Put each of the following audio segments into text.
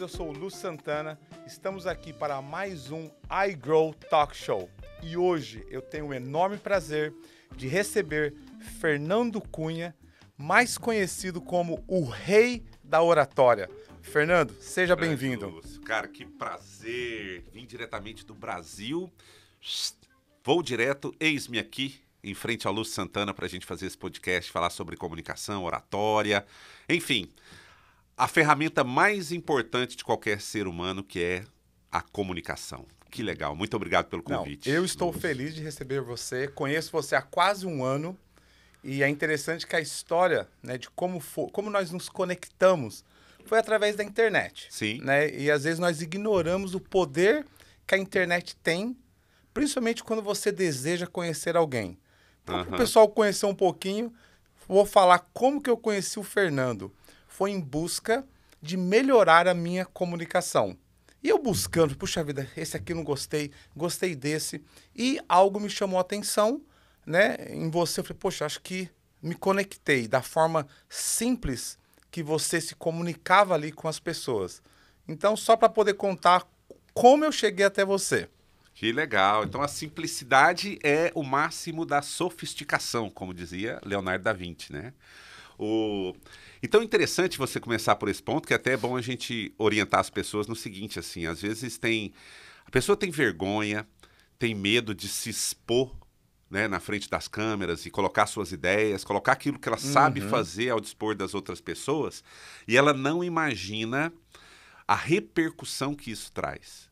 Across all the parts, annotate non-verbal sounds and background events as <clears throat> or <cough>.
eu sou o Lu Santana. Estamos aqui para mais um iGrow Talk Show. E hoje eu tenho o enorme prazer de receber Fernando Cunha, mais conhecido como o Rei da Oratória. Fernando, seja bem-vindo. Cara, que prazer. Vim diretamente do Brasil. Vou direto, eis-me aqui, em frente ao Lu Santana para a gente fazer esse podcast, falar sobre comunicação, oratória, enfim, a ferramenta mais importante de qualquer ser humano, que é a comunicação. Que legal, muito obrigado pelo convite. Não, eu estou feliz de receber você, conheço você há quase um ano e é interessante que a história né, de como, for, como nós nos conectamos foi através da internet. Sim. Né? E às vezes nós ignoramos o poder que a internet tem, principalmente quando você deseja conhecer alguém. Para o pessoal conhecer um pouquinho, vou falar como que eu conheci o Fernando foi em busca de melhorar a minha comunicação. E eu buscando, puxa vida, esse aqui não gostei, gostei desse. E algo me chamou a atenção, né? Em você, eu falei, poxa, acho que me conectei da forma simples que você se comunicava ali com as pessoas. Então, só para poder contar como eu cheguei até você. Que legal. Então, a simplicidade é o máximo da sofisticação, como dizia Leonardo da Vinci, né? O... Então, é interessante você começar por esse ponto, que até é bom a gente orientar as pessoas no seguinte, assim, às vezes tem... A pessoa tem vergonha, tem medo de se expor né, na frente das câmeras e colocar suas ideias, colocar aquilo que ela uhum. sabe fazer ao dispor das outras pessoas, e ela não imagina a repercussão que isso traz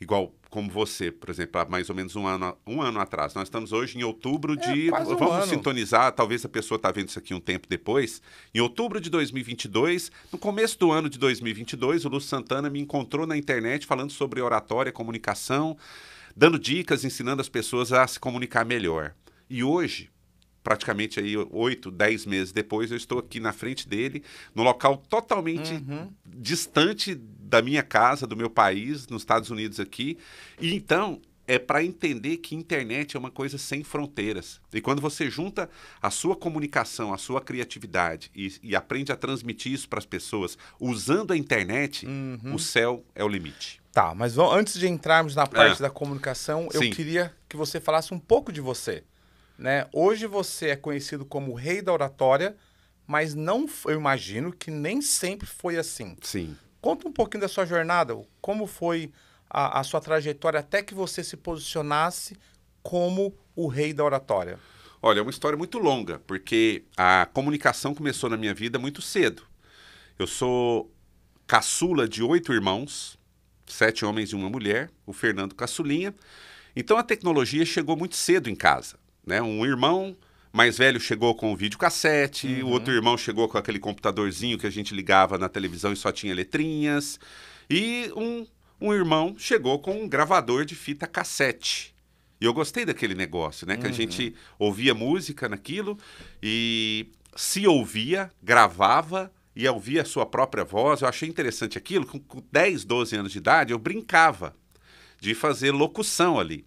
igual como você, por exemplo, há mais ou menos um ano, um ano atrás. Nós estamos hoje em outubro é, de. É, um vamos ano. sintonizar, talvez a pessoa está vendo isso aqui um tempo depois. Em outubro de 2022, no começo do ano de 2022, o Lúcio Santana me encontrou na internet falando sobre oratória, comunicação, dando dicas, ensinando as pessoas a se comunicar melhor. E hoje, praticamente aí oito, dez meses depois, eu estou aqui na frente dele, no local totalmente uhum. distante da minha casa, do meu país, nos Estados Unidos aqui. E então é para entender que internet é uma coisa sem fronteiras. E quando você junta a sua comunicação, a sua criatividade e, e aprende a transmitir isso para as pessoas usando a internet, uhum. o céu é o limite. Tá, mas antes de entrarmos na parte é. da comunicação, Sim. eu queria que você falasse um pouco de você. Né? Hoje você é conhecido como o rei da oratória, mas não, eu imagino que nem sempre foi assim. Sim. Conta um pouquinho da sua jornada, como foi a, a sua trajetória até que você se posicionasse como o rei da oratória. Olha, é uma história muito longa, porque a comunicação começou na minha vida muito cedo. Eu sou caçula de oito irmãos, sete homens e uma mulher, o Fernando Caçulinha. Então a tecnologia chegou muito cedo em casa. Né? Um irmão mais velho chegou com o videocassete, uhum. o outro irmão chegou com aquele computadorzinho que a gente ligava na televisão e só tinha letrinhas. E um, um irmão chegou com um gravador de fita cassete. E eu gostei daquele negócio, né? Uhum. Que a gente uhum. ouvia música naquilo e se ouvia, gravava e ouvia a sua própria voz. Eu achei interessante aquilo. Com 10, 12 anos de idade, eu brincava de fazer locução ali.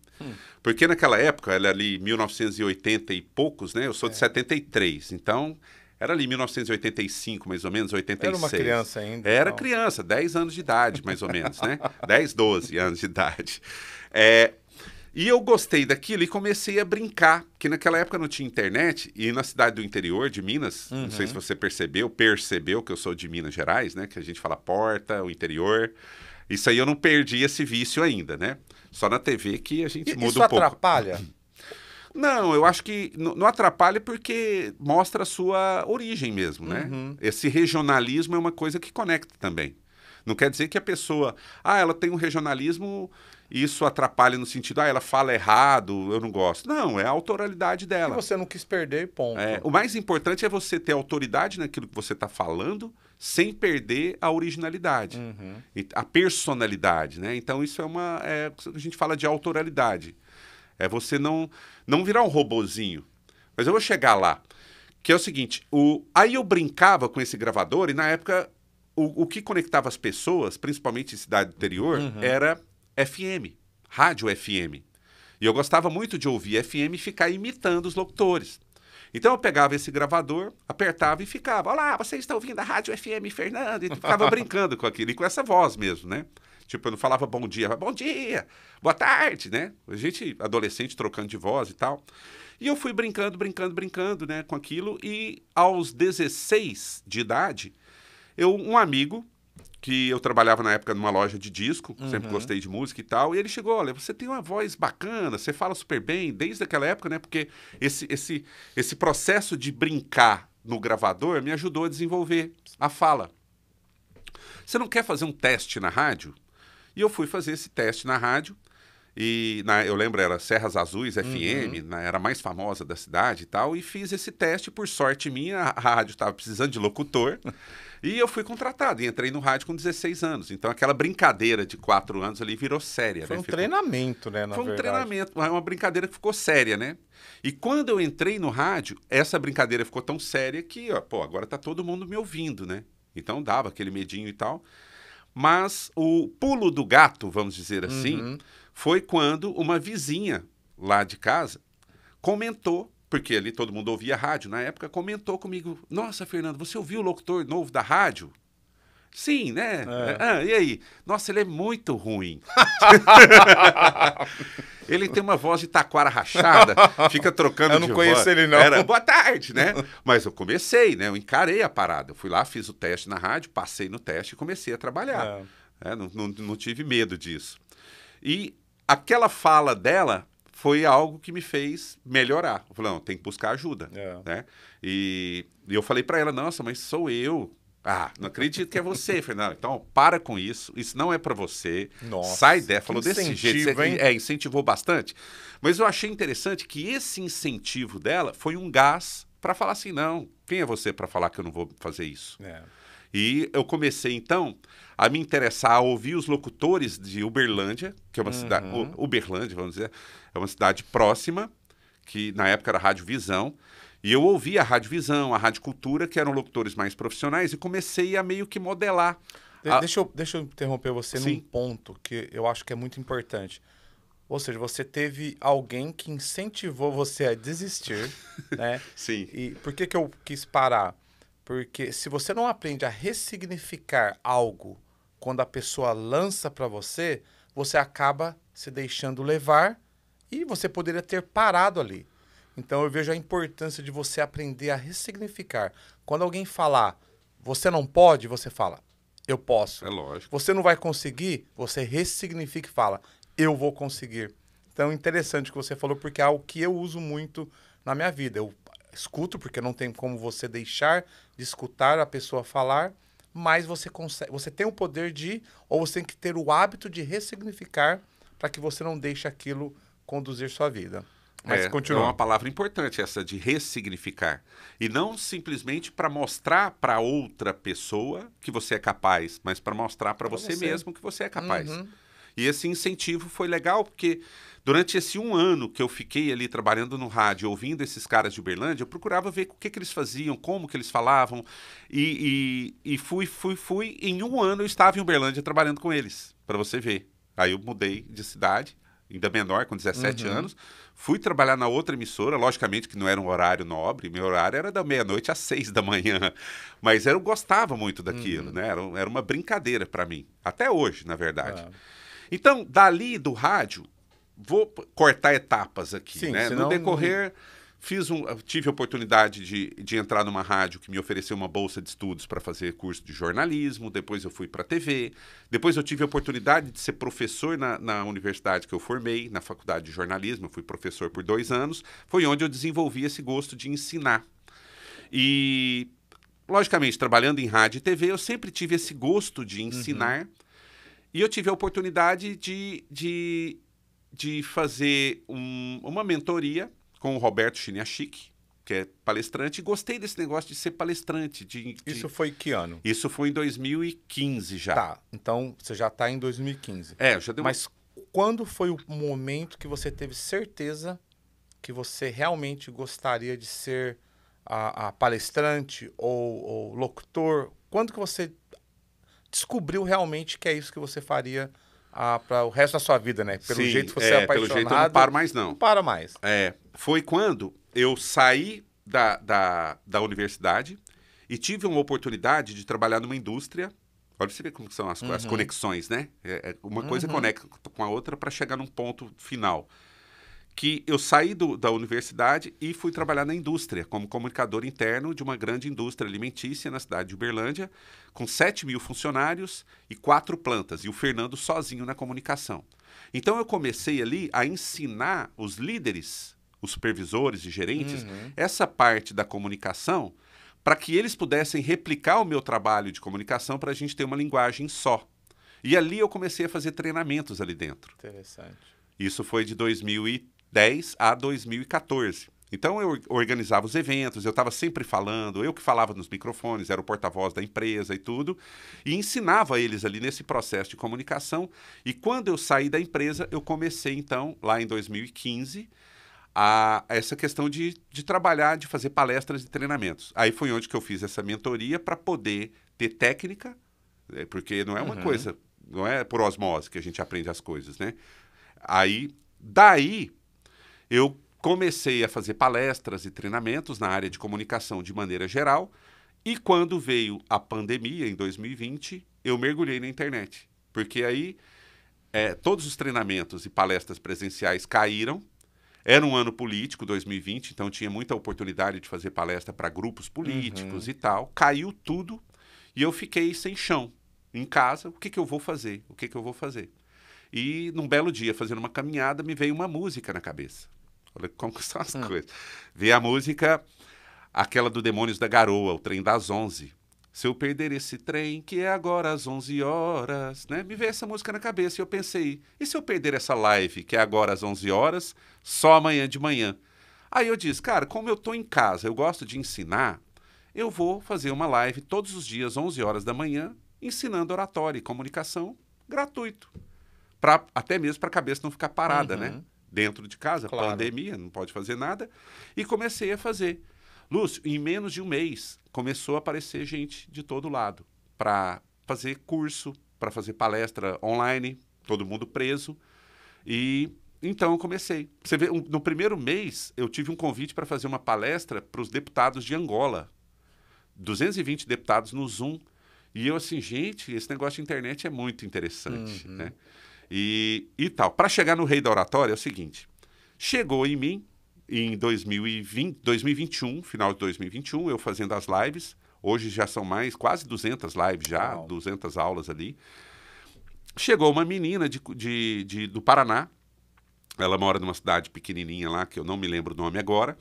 Porque naquela época, era ali 1980 e poucos, né? Eu sou de 73, é. então era ali 1985, mais ou menos, 86. Era uma criança ainda. Era então. criança, 10 anos de idade, mais ou menos, né? 10, <laughs> 12 anos de idade. É, e eu gostei daquilo e comecei a brincar, porque naquela época não tinha internet e na cidade do interior de Minas, uhum. não sei se uhum. você percebeu, percebeu que eu sou de Minas Gerais, né? Que a gente fala porta, o interior. Isso aí eu não perdi esse vício ainda, né? Só na TV que a gente e, muda um pouco. Isso atrapalha? <clears throat> Não, eu acho que não atrapalha porque mostra a sua origem mesmo, né? Uhum. Esse regionalismo é uma coisa que conecta também. Não quer dizer que a pessoa, ah, ela tem um regionalismo, isso atrapalha no sentido, ah, ela fala errado, eu não gosto. Não, é a autoralidade dela. E você não quis perder, ponto. É, o mais importante é você ter autoridade naquilo que você está falando sem perder a originalidade, uhum. a personalidade, né? Então isso é uma é, a gente fala de autoralidade. É você não não virar um robozinho. Mas eu vou chegar lá. Que é o seguinte, o, aí eu brincava com esse gravador e na época o, o que conectava as pessoas, principalmente em cidade interior, uhum. era FM, rádio FM. E eu gostava muito de ouvir FM e ficar imitando os locutores. Então eu pegava esse gravador, apertava e ficava: Olá, vocês estão ouvindo a Rádio FM Fernando? E ficava <laughs> brincando com aquilo, e com essa voz mesmo, né? Tipo, eu não falava bom dia, mas bom dia, boa tarde, né? A gente, adolescente, trocando de voz e tal. E eu fui brincando, brincando, brincando, né, com aquilo. E aos 16 de idade, eu, um amigo que eu trabalhava na época numa loja de disco, uhum. sempre gostei de música e tal, e ele chegou, olha, você tem uma voz bacana, você fala super bem, desde aquela época, né? Porque esse, esse, esse processo de brincar no gravador me ajudou a desenvolver a fala. Você não quer fazer um teste na rádio? E eu fui fazer esse teste na rádio, e na, eu lembro, era Serras Azuis FM, uhum. na, era a mais famosa da cidade e tal, e fiz esse teste, por sorte minha, a rádio estava precisando de locutor, <laughs> E eu fui contratado e entrei no rádio com 16 anos. Então aquela brincadeira de quatro anos ali virou séria. Foi né? um ficou... treinamento, né? Na Foi um verdade. treinamento, é uma brincadeira que ficou séria, né? E quando eu entrei no rádio, essa brincadeira ficou tão séria que, ó, pô, agora tá todo mundo me ouvindo, né? Então dava aquele medinho e tal. Mas o pulo do gato, vamos dizer assim, uhum. foi quando uma vizinha lá de casa comentou porque ali todo mundo ouvia rádio na época, comentou comigo: Nossa, Fernando, você ouviu o locutor novo da rádio? Sim, né? É. Ah, e aí? Nossa, ele é muito ruim. <laughs> ele tem uma voz de taquara rachada, fica trocando de voz. Eu não conheço ele, não. Era boa tarde, né? Mas eu comecei, né? Eu encarei a parada. Eu fui lá, fiz o teste na rádio, passei no teste e comecei a trabalhar. É. É, não, não, não tive medo disso. E aquela fala dela foi algo que me fez melhorar. Eu falei, não, tem que buscar ajuda, é. né? E, e, eu falei para ela, nossa, mas sou eu. Ah, não acredito que é você, Fernando. Então, para com isso. Isso não é para você. Nossa, Sai daí. Falou desse jeito. Você, é, incentivou bastante. Mas eu achei interessante que esse incentivo dela foi um gás para falar assim: não, quem é você para falar que eu não vou fazer isso? É. E eu comecei, então, a me interessar, a ouvir os locutores de Uberlândia, que é uma uhum. cidade, Uberlândia, vamos dizer, é uma cidade próxima, que na época era Rádio Visão. E eu ouvia a Rádio Visão, a Rádio Cultura, que eram locutores mais profissionais, e comecei a meio que modelar. De a... deixa, eu, deixa eu interromper você Sim. num ponto que eu acho que é muito importante. Ou seja, você teve alguém que incentivou você a desistir, <laughs> né? Sim. E por que, que eu quis parar? Porque se você não aprende a ressignificar algo quando a pessoa lança para você, você acaba se deixando levar e você poderia ter parado ali. Então eu vejo a importância de você aprender a ressignificar. Quando alguém falar, você não pode, você fala, eu posso. É lógico. Você não vai conseguir, você ressignifica e fala, eu vou conseguir. Então, é interessante que você falou, porque é algo que eu uso muito na minha vida. Eu escuto, porque não tem como você deixar de escutar a pessoa falar, mas você consegue, você tem o poder de, ou você tem que ter o hábito de ressignificar para que você não deixe aquilo conduzir sua vida. Mas é, continua. É uma palavra importante essa de ressignificar. E não simplesmente para mostrar para outra pessoa que você é capaz, mas para mostrar para você, você, mesmo que você é capaz. Uhum. E esse incentivo foi legal, porque durante esse um ano que eu fiquei ali trabalhando no rádio, ouvindo esses caras de Uberlândia, eu procurava ver o que, que eles faziam, como que eles falavam. E, e, e fui, fui, fui. Em um ano eu estava em Uberlândia trabalhando com eles, para você ver. Aí eu mudei de cidade ainda menor, com 17 uhum. anos. Fui trabalhar na outra emissora, logicamente que não era um horário nobre, meu horário era da meia-noite às seis da manhã. <laughs> Mas eu gostava muito daquilo, uhum. né? Era, era, uma brincadeira para mim. Até hoje, na verdade. Então, dali do rádio, vou cortar etapas aqui, Sim, né? Senão... No decorrer. Fiz um, tive a oportunidade de, de entrar numa rádio que me ofereceu uma bolsa de estudos para fazer curso de jornalismo, depois eu fui para a TV, depois eu tive a oportunidade de ser professor na, na universidade que eu formei, na faculdade de jornalismo, eu fui professor por dois anos, foi onde eu desenvolvi esse gosto de ensinar. E, logicamente, trabalhando em rádio e TV, eu sempre tive esse gosto de uhum. ensinar. Uhum. E eu tive a oportunidade de, de, de fazer um, uma mentoria com o Roberto Chiniachique, que é palestrante, gostei desse negócio de ser palestrante. De, de... Isso foi que ano? Isso foi em 2015 já. Tá, então você já está em 2015. É, já deu Mas quando foi o momento que você teve certeza que você realmente gostaria de ser a, a palestrante ou, ou locutor? Quando que você descobriu realmente que é isso que você faria para o resto da sua vida, né? Pelo Sim, jeito você é, é apaixonado. Pelo jeito eu não paro mais, não. Não para mais. É. Foi quando eu saí da, da, da universidade e tive uma oportunidade de trabalhar numa indústria. Olha você ver como são as, uhum. as conexões, né? É, é, uma coisa uhum. conecta com a outra para chegar num ponto final que eu saí do, da universidade e fui trabalhar na indústria, como comunicador interno de uma grande indústria alimentícia na cidade de Uberlândia, com 7 mil funcionários e quatro plantas, e o Fernando sozinho na comunicação. Então eu comecei ali a ensinar os líderes, os supervisores e gerentes, uhum. essa parte da comunicação, para que eles pudessem replicar o meu trabalho de comunicação para a gente ter uma linguagem só. E ali eu comecei a fazer treinamentos ali dentro. Interessante. Isso foi de 2003. 2010 a 2014. Então eu organizava os eventos, eu estava sempre falando, eu que falava nos microfones, era o porta-voz da empresa e tudo, e ensinava eles ali nesse processo de comunicação. E quando eu saí da empresa, eu comecei então, lá em 2015, a, a essa questão de, de trabalhar, de fazer palestras e treinamentos. Aí foi onde que eu fiz essa mentoria para poder ter técnica, né, porque não é uma uhum. coisa, não é por osmose que a gente aprende as coisas, né? Aí, daí eu comecei a fazer palestras e treinamentos na área de comunicação de maneira geral. E quando veio a pandemia, em 2020, eu mergulhei na internet. Porque aí é, todos os treinamentos e palestras presenciais caíram. Era um ano político, 2020, então tinha muita oportunidade de fazer palestra para grupos políticos uhum. e tal. Caiu tudo e eu fiquei sem chão em casa. O que, que eu vou fazer? O que, que eu vou fazer? E num belo dia, fazendo uma caminhada, me veio uma música na cabeça. Olha como que são as hum. <laughs> coisas. Vê a música, aquela do Demônios da Garoa, o trem das 11. Se eu perder esse trem, que é agora às 11 horas, né? Me veio essa música na cabeça e eu pensei, e se eu perder essa live, que é agora às 11 horas, só amanhã de manhã? Aí eu disse, cara, como eu tô em casa, eu gosto de ensinar, eu vou fazer uma live todos os dias, 11 horas da manhã, ensinando oratória e comunicação gratuito. Pra, até mesmo para a cabeça não ficar parada, né? uhum. né? dentro de casa, claro. pandemia, não pode fazer nada, e comecei a fazer. Lúcio, em menos de um mês, começou a aparecer gente de todo lado para fazer curso, para fazer palestra online, todo mundo preso. E então eu comecei. Você vê, no primeiro mês, eu tive um convite para fazer uma palestra para os deputados de Angola. 220 deputados no Zoom. E eu assim, gente, esse negócio de internet é muito interessante, uhum. né? e, e tal. Para chegar no Rei da Oratória é o seguinte: chegou em mim em 2020, 2021, final de 2021, eu fazendo as lives. Hoje já são mais quase 200 lives já, Uau. 200 aulas ali. Chegou uma menina de, de, de, do Paraná. Ela mora numa cidade pequenininha lá, que eu não me lembro o nome agora.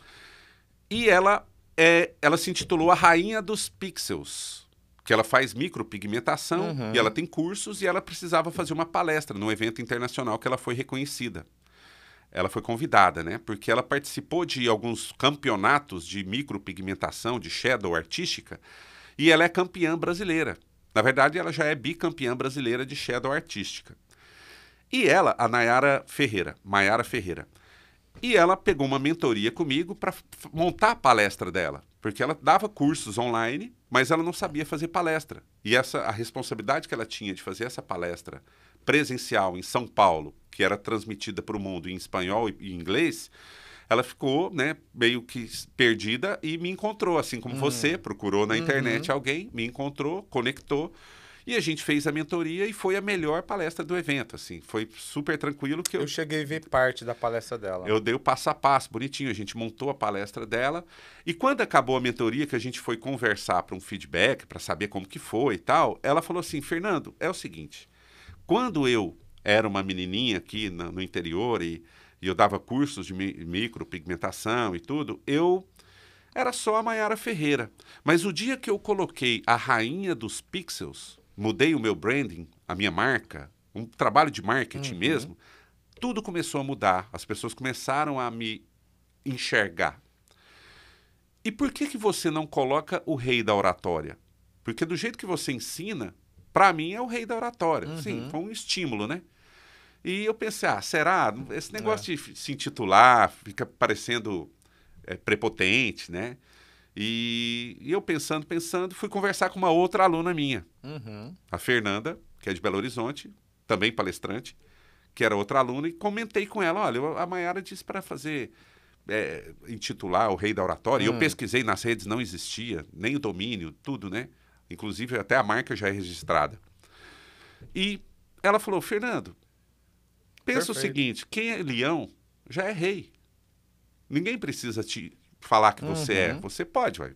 E ela é, ela se intitulou a Rainha dos Pixels que ela faz micropigmentação uhum. e ela tem cursos e ela precisava fazer uma palestra num evento internacional que ela foi reconhecida. Ela foi convidada, né? Porque ela participou de alguns campeonatos de micropigmentação, de shadow artística, e ela é campeã brasileira. Na verdade, ela já é bicampeã brasileira de shadow artística. E ela, a Nayara Ferreira, Mayara Ferreira. E ela pegou uma mentoria comigo para montar a palestra dela. Porque ela dava cursos online, mas ela não sabia fazer palestra. E essa a responsabilidade que ela tinha de fazer essa palestra presencial em São Paulo, que era transmitida para o mundo em espanhol e, inglês, ela ficou né, meio que perdida e me encontrou, assim como uhum. você procurou na uhum. internet uhum. alguém, me encontrou, conectou. E a gente fez a mentoria e foi a melhor palestra do evento, assim. Foi super tranquilo que eu... Eu cheguei a ver parte da palestra dela. Eu dei o passo a passo, bonitinho. A gente montou a palestra dela. E quando acabou a mentoria, que a gente foi conversar para um feedback, para saber como que foi e tal, ela falou assim, Fernando, é o seguinte, quando eu era uma menininha aqui no, no interior e, e eu dava cursos de mi micropigmentação e tudo, eu era só a Maiara Ferreira. Mas o dia que eu coloquei a rainha dos pixels mudei o meu branding, a minha marca, um trabalho de marketing uhum. mesmo, tudo começou a mudar. As pessoas começaram a me enxergar. E por que, que você não coloca o rei da oratória? Porque do jeito que você ensina, para mim é o rei da oratória. Uhum. Sim, foi um estímulo, né? E eu pensei, ah, será? Esse é. negócio é. de se intitular fica parecendo é, prepotente, né? E, eu pensando, pensando, fui conversar com uma outra aluna minha, uhum. a Fernanda, que é de Belo Horizonte, também palestrante, que era outra aluna, e comentei com ela: olha, a Maiara disse para fazer. É, intitular o rei da oratória, uhum. eu hum. pesquisei nas redes, não existia, nem o domínio, tudo, né? Inclusive, até a marca já é registrada. E ela falou: Fernando, pensa Perfeito. o seguinte: quem é leão já é rei. Ninguém precisa te falar que você é. uhum. é. Você pode, vai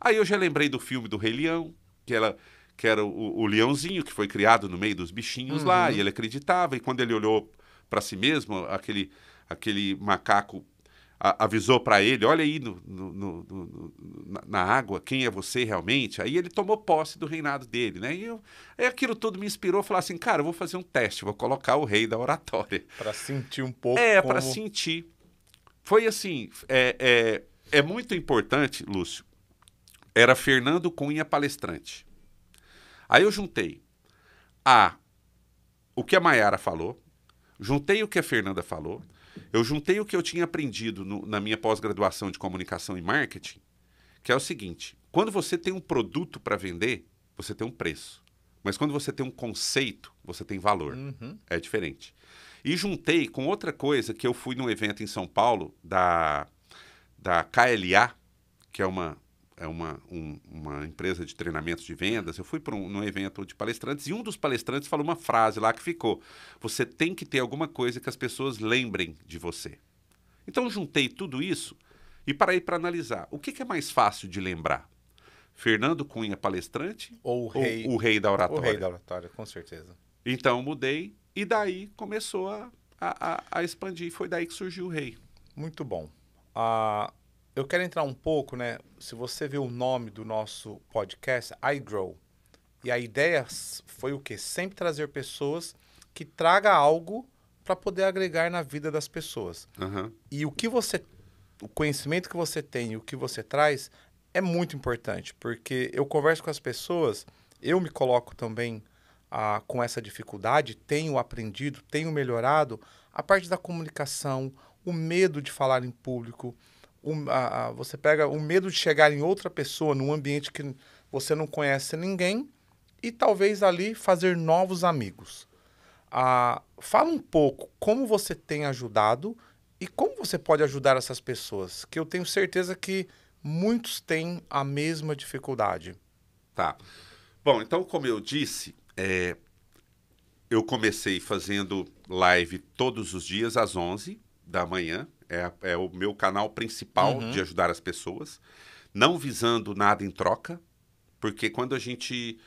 Aí eu já lembrei do filme do Rei Leão, que ela que era o, o leãozinho que foi criado no meio dos bichinhos uhum. lá, e ele acreditava, e quando ele olhou para si mesmo, aquele, aquele macaco a, avisou para ele: olha aí no, no, no, na, na, água quem é você realmente. Aí ele tomou posse do reinado dele, né? E eu, aí aquilo tudo me inspirou a falar assim: cara, eu vou fazer um teste, vou colocar o rei da oratória. Para sentir um pouco. É, como... para sentir. Foi assim: é, é, é muito importante, Lúcio. Era Fernando Cunha palestrante. Aí eu juntei a o que a Maiara falou, juntei o que a Fernanda falou, eu juntei o que eu tinha aprendido no, na minha pós-graduação de comunicação e marketing, que é o seguinte: quando você tem um produto para vender, você tem um preço. Mas quando você tem um conceito, você tem valor. Uhum. É diferente. E juntei com outra coisa que eu fui num evento em São Paulo da da KLA, que é uma é uma, um, uma empresa de treinamento de vendas, eu fui para um evento de palestrantes e um dos palestrantes falou uma frase lá que ficou: Você tem que ter alguma coisa que as pessoas lembrem de você. Então, juntei tudo isso e parei para analisar. O que, que, é mais fácil de lembrar? Fernando Cunha, palestrante? Ou o rei, ou o rei da oratória? O rei da oratória, com certeza. Então, mudei e daí começou a, a, a expandir. Foi daí que surgiu o rei. Muito bom eu quero entrar um pouco, né? Se você vê o nome do nosso podcast, I Grow. E a ideia foi o quê? Sempre trazer pessoas que traga algo para poder agregar na vida das pessoas. Uhum. E o que você, o conhecimento que você tem, o que você traz é muito importante, porque eu converso com as pessoas, eu me coloco também ah, com essa dificuldade, tenho aprendido, tenho melhorado a parte da comunicação, o medo de falar em público, o, a, a, você pega o medo de chegar em outra pessoa, num ambiente que você não conhece ninguém, e talvez ali fazer novos amigos. Ah, fala um pouco como você tem ajudado e como você pode ajudar essas pessoas, que eu tenho certeza que muitos têm a mesma dificuldade. Tá. Bom, então, como eu disse, é, eu comecei fazendo live todos os dias às 11 da manhã. É, é o meu canal principal uhum. de ajudar as pessoas. Não visando nada em troca, porque quando a gente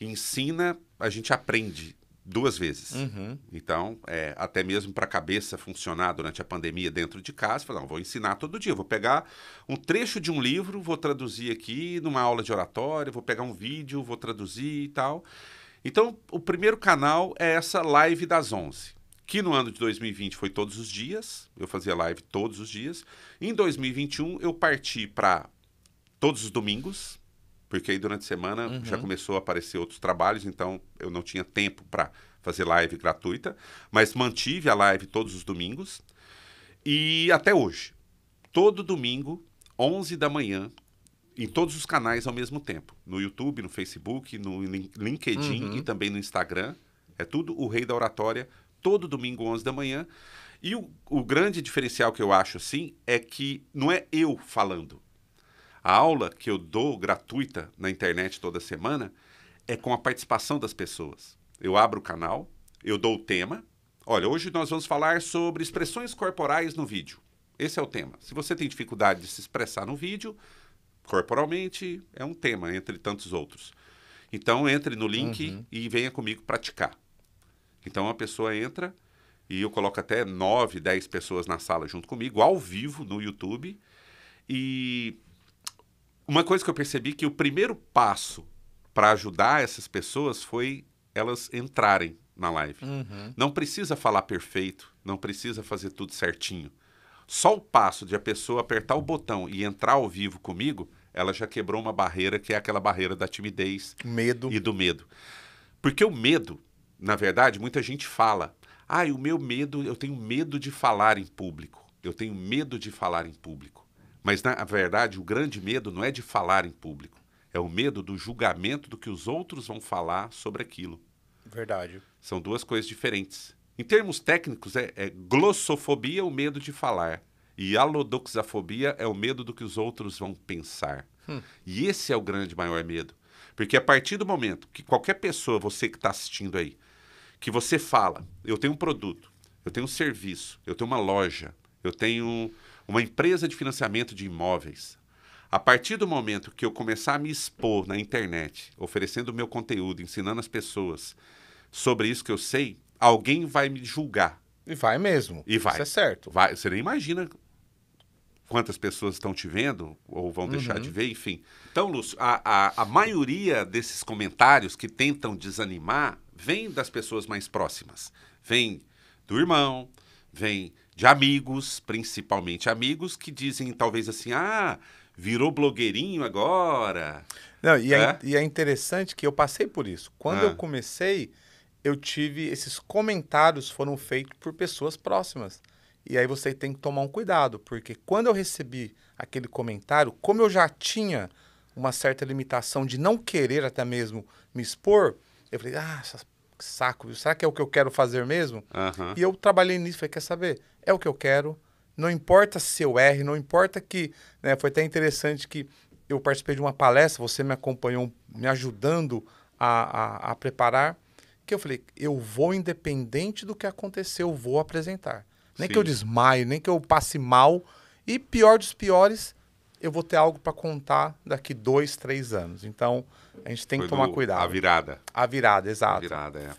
ensina, a gente aprende duas vezes. Uhum. Então, é, até mesmo para a cabeça funcionar durante a pandemia dentro de casa, falar, vou ensinar todo dia, vou pegar um trecho de um livro, vou traduzir aqui numa aula de oratória, vou pegar um vídeo, vou traduzir e tal. Então, o primeiro canal é essa live das 11 que no ano de 2020 foi todos os dias, eu fazia live todos os dias. Em 2021 eu parti para todos os domingos, porque aí durante a semana uhum. já começou a aparecer outros trabalhos, então eu não tinha tempo para fazer live gratuita, mas mantive a live todos os domingos e até hoje. Todo domingo, 11 da manhã, em todos os canais ao mesmo tempo, no YouTube, no Facebook, no LinkedIn uhum. e também no Instagram. É tudo o Rei da Oratória todo domingo 11 da manhã. E o, o grande diferencial que eu acho, assim, é que não é eu falando. A aula que eu dou gratuita na internet toda semana é com a participação das pessoas. Eu abro o canal, eu dou o tema. Olha, hoje nós vamos falar sobre expressões corporais no vídeo. Esse é o tema. Se você tem dificuldade de se expressar no vídeo, corporalmente, é um tema, entre tantos outros. Então, entre no link uhum. e venha comigo praticar. Então a pessoa entra e eu coloco até 9, 10 pessoas na sala junto comigo, ao vivo no YouTube. E uma coisa que eu percebi que o primeiro passo para ajudar essas pessoas foi elas entrarem na live. Uhum. Não precisa falar perfeito, não precisa fazer tudo certinho. Só o passo de a pessoa apertar o botão e entrar ao vivo comigo, ela já quebrou uma barreira que é aquela barreira da timidez medo. e do medo. Porque o medo, na verdade, muita gente fala: "Ah, o meu medo, eu tenho medo de falar em público. Eu tenho medo de falar em público". Mas na verdade, o grande medo não é de falar em público, é o medo do julgamento do que os outros vão falar sobre aquilo. Verdade. São duas coisas diferentes. Em termos técnicos, é, é glossofobia o medo de falar e alodoxafobia é o medo do que os outros vão pensar. Hum. E esse é o grande maior medo. Porque a partir do momento que qualquer pessoa, você que está assistindo aí, que você fala, eu tenho um produto, eu tenho um serviço, eu tenho uma loja, eu tenho uma empresa de financiamento de imóveis. A partir do momento que eu começar a me expor na internet, oferecendo o meu conteúdo, ensinando as pessoas sobre isso que eu sei, alguém vai me julgar. E vai mesmo. E vai. Isso é certo. Vai. Você nem imagina quantas pessoas estão te vendo ou vão deixar uhum. de ver, enfim. Então, Lúcio, a, a, a maioria desses comentários que tentam desanimar vem das pessoas mais próximas. Vem do irmão, vem de amigos, principalmente amigos que dizem talvez assim: ah, virou blogueirinho agora. Não, e, é? é, e é interessante que eu passei por isso. Quando ah. eu comecei, eu tive. Esses comentários foram feitos por pessoas próximas. E aí você tem que tomar um cuidado, porque quando eu recebi aquele comentário, como eu já tinha uma certa limitação de não querer até mesmo me expor, eu falei, ah, saco, será que é o que eu quero fazer mesmo? Uhum. E eu trabalhei nisso, falei, quer saber? É o que eu quero, não importa se eu erre, não importa que... Né, foi até interessante que eu participei de uma palestra, você me acompanhou, me ajudando a, a, a preparar, que eu falei, eu vou independente do que acontecer, eu vou apresentar. Nem Sim. que eu desmaie, nem que eu passe mal, e pior dos piores eu vou ter algo para contar daqui dois, três anos. Então, a gente tem Foi que tomar do, cuidado. A virada. A virada, exato. A virada, é.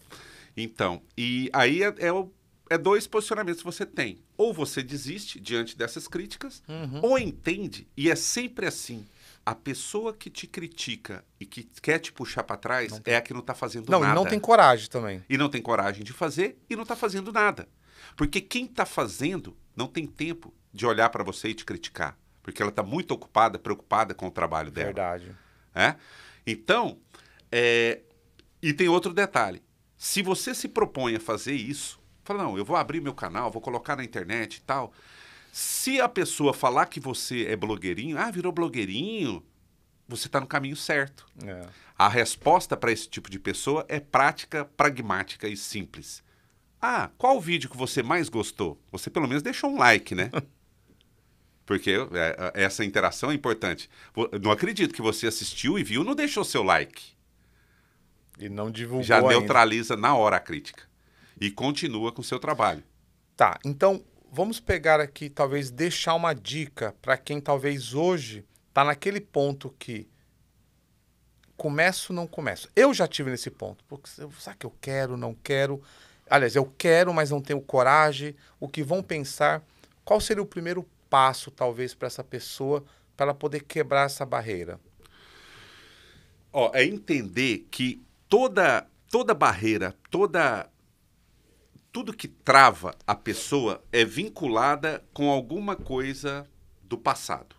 Então, e aí é, é, é dois posicionamentos que você tem. Ou você desiste diante dessas críticas, uhum. ou entende, e é sempre assim. A pessoa que te critica e que quer te puxar para trás é a que não está fazendo não, nada. Não, não tem coragem também. E não tem coragem de fazer e não está fazendo nada. Porque quem está fazendo não tem tempo de olhar para você e te criticar porque ela está muito ocupada, preocupada com o trabalho dela. Verdade. É? Então, é... e tem outro detalhe. Se você se propõe a fazer isso, fala, não, eu vou abrir meu canal, vou colocar na internet e tal. Se a pessoa falar que você é blogueirinho, ah, virou blogueirinho, você está no caminho certo. É. A resposta para esse tipo de pessoa é prática, pragmática e simples. Ah, qual vídeo que você mais gostou? Você pelo menos deixou um like, né? <laughs> Porque é, essa interação é importante. Não acredito que você assistiu e viu, não deixou seu like. E não divulgou. Já neutraliza ainda. na hora a crítica. E continua com o seu trabalho. Tá, então vamos pegar aqui, talvez deixar uma dica para quem talvez hoje está naquele ponto que começo, não começo. Eu já tive nesse ponto. Porque, sabe que eu quero, não quero? Aliás, eu quero, mas não tenho coragem. O que vão pensar? Qual seria o primeiro passo, talvez, para essa pessoa, para ela poder quebrar essa barreira? Ó, é entender que toda, toda barreira, toda tudo que trava a pessoa é vinculada com alguma coisa do passado.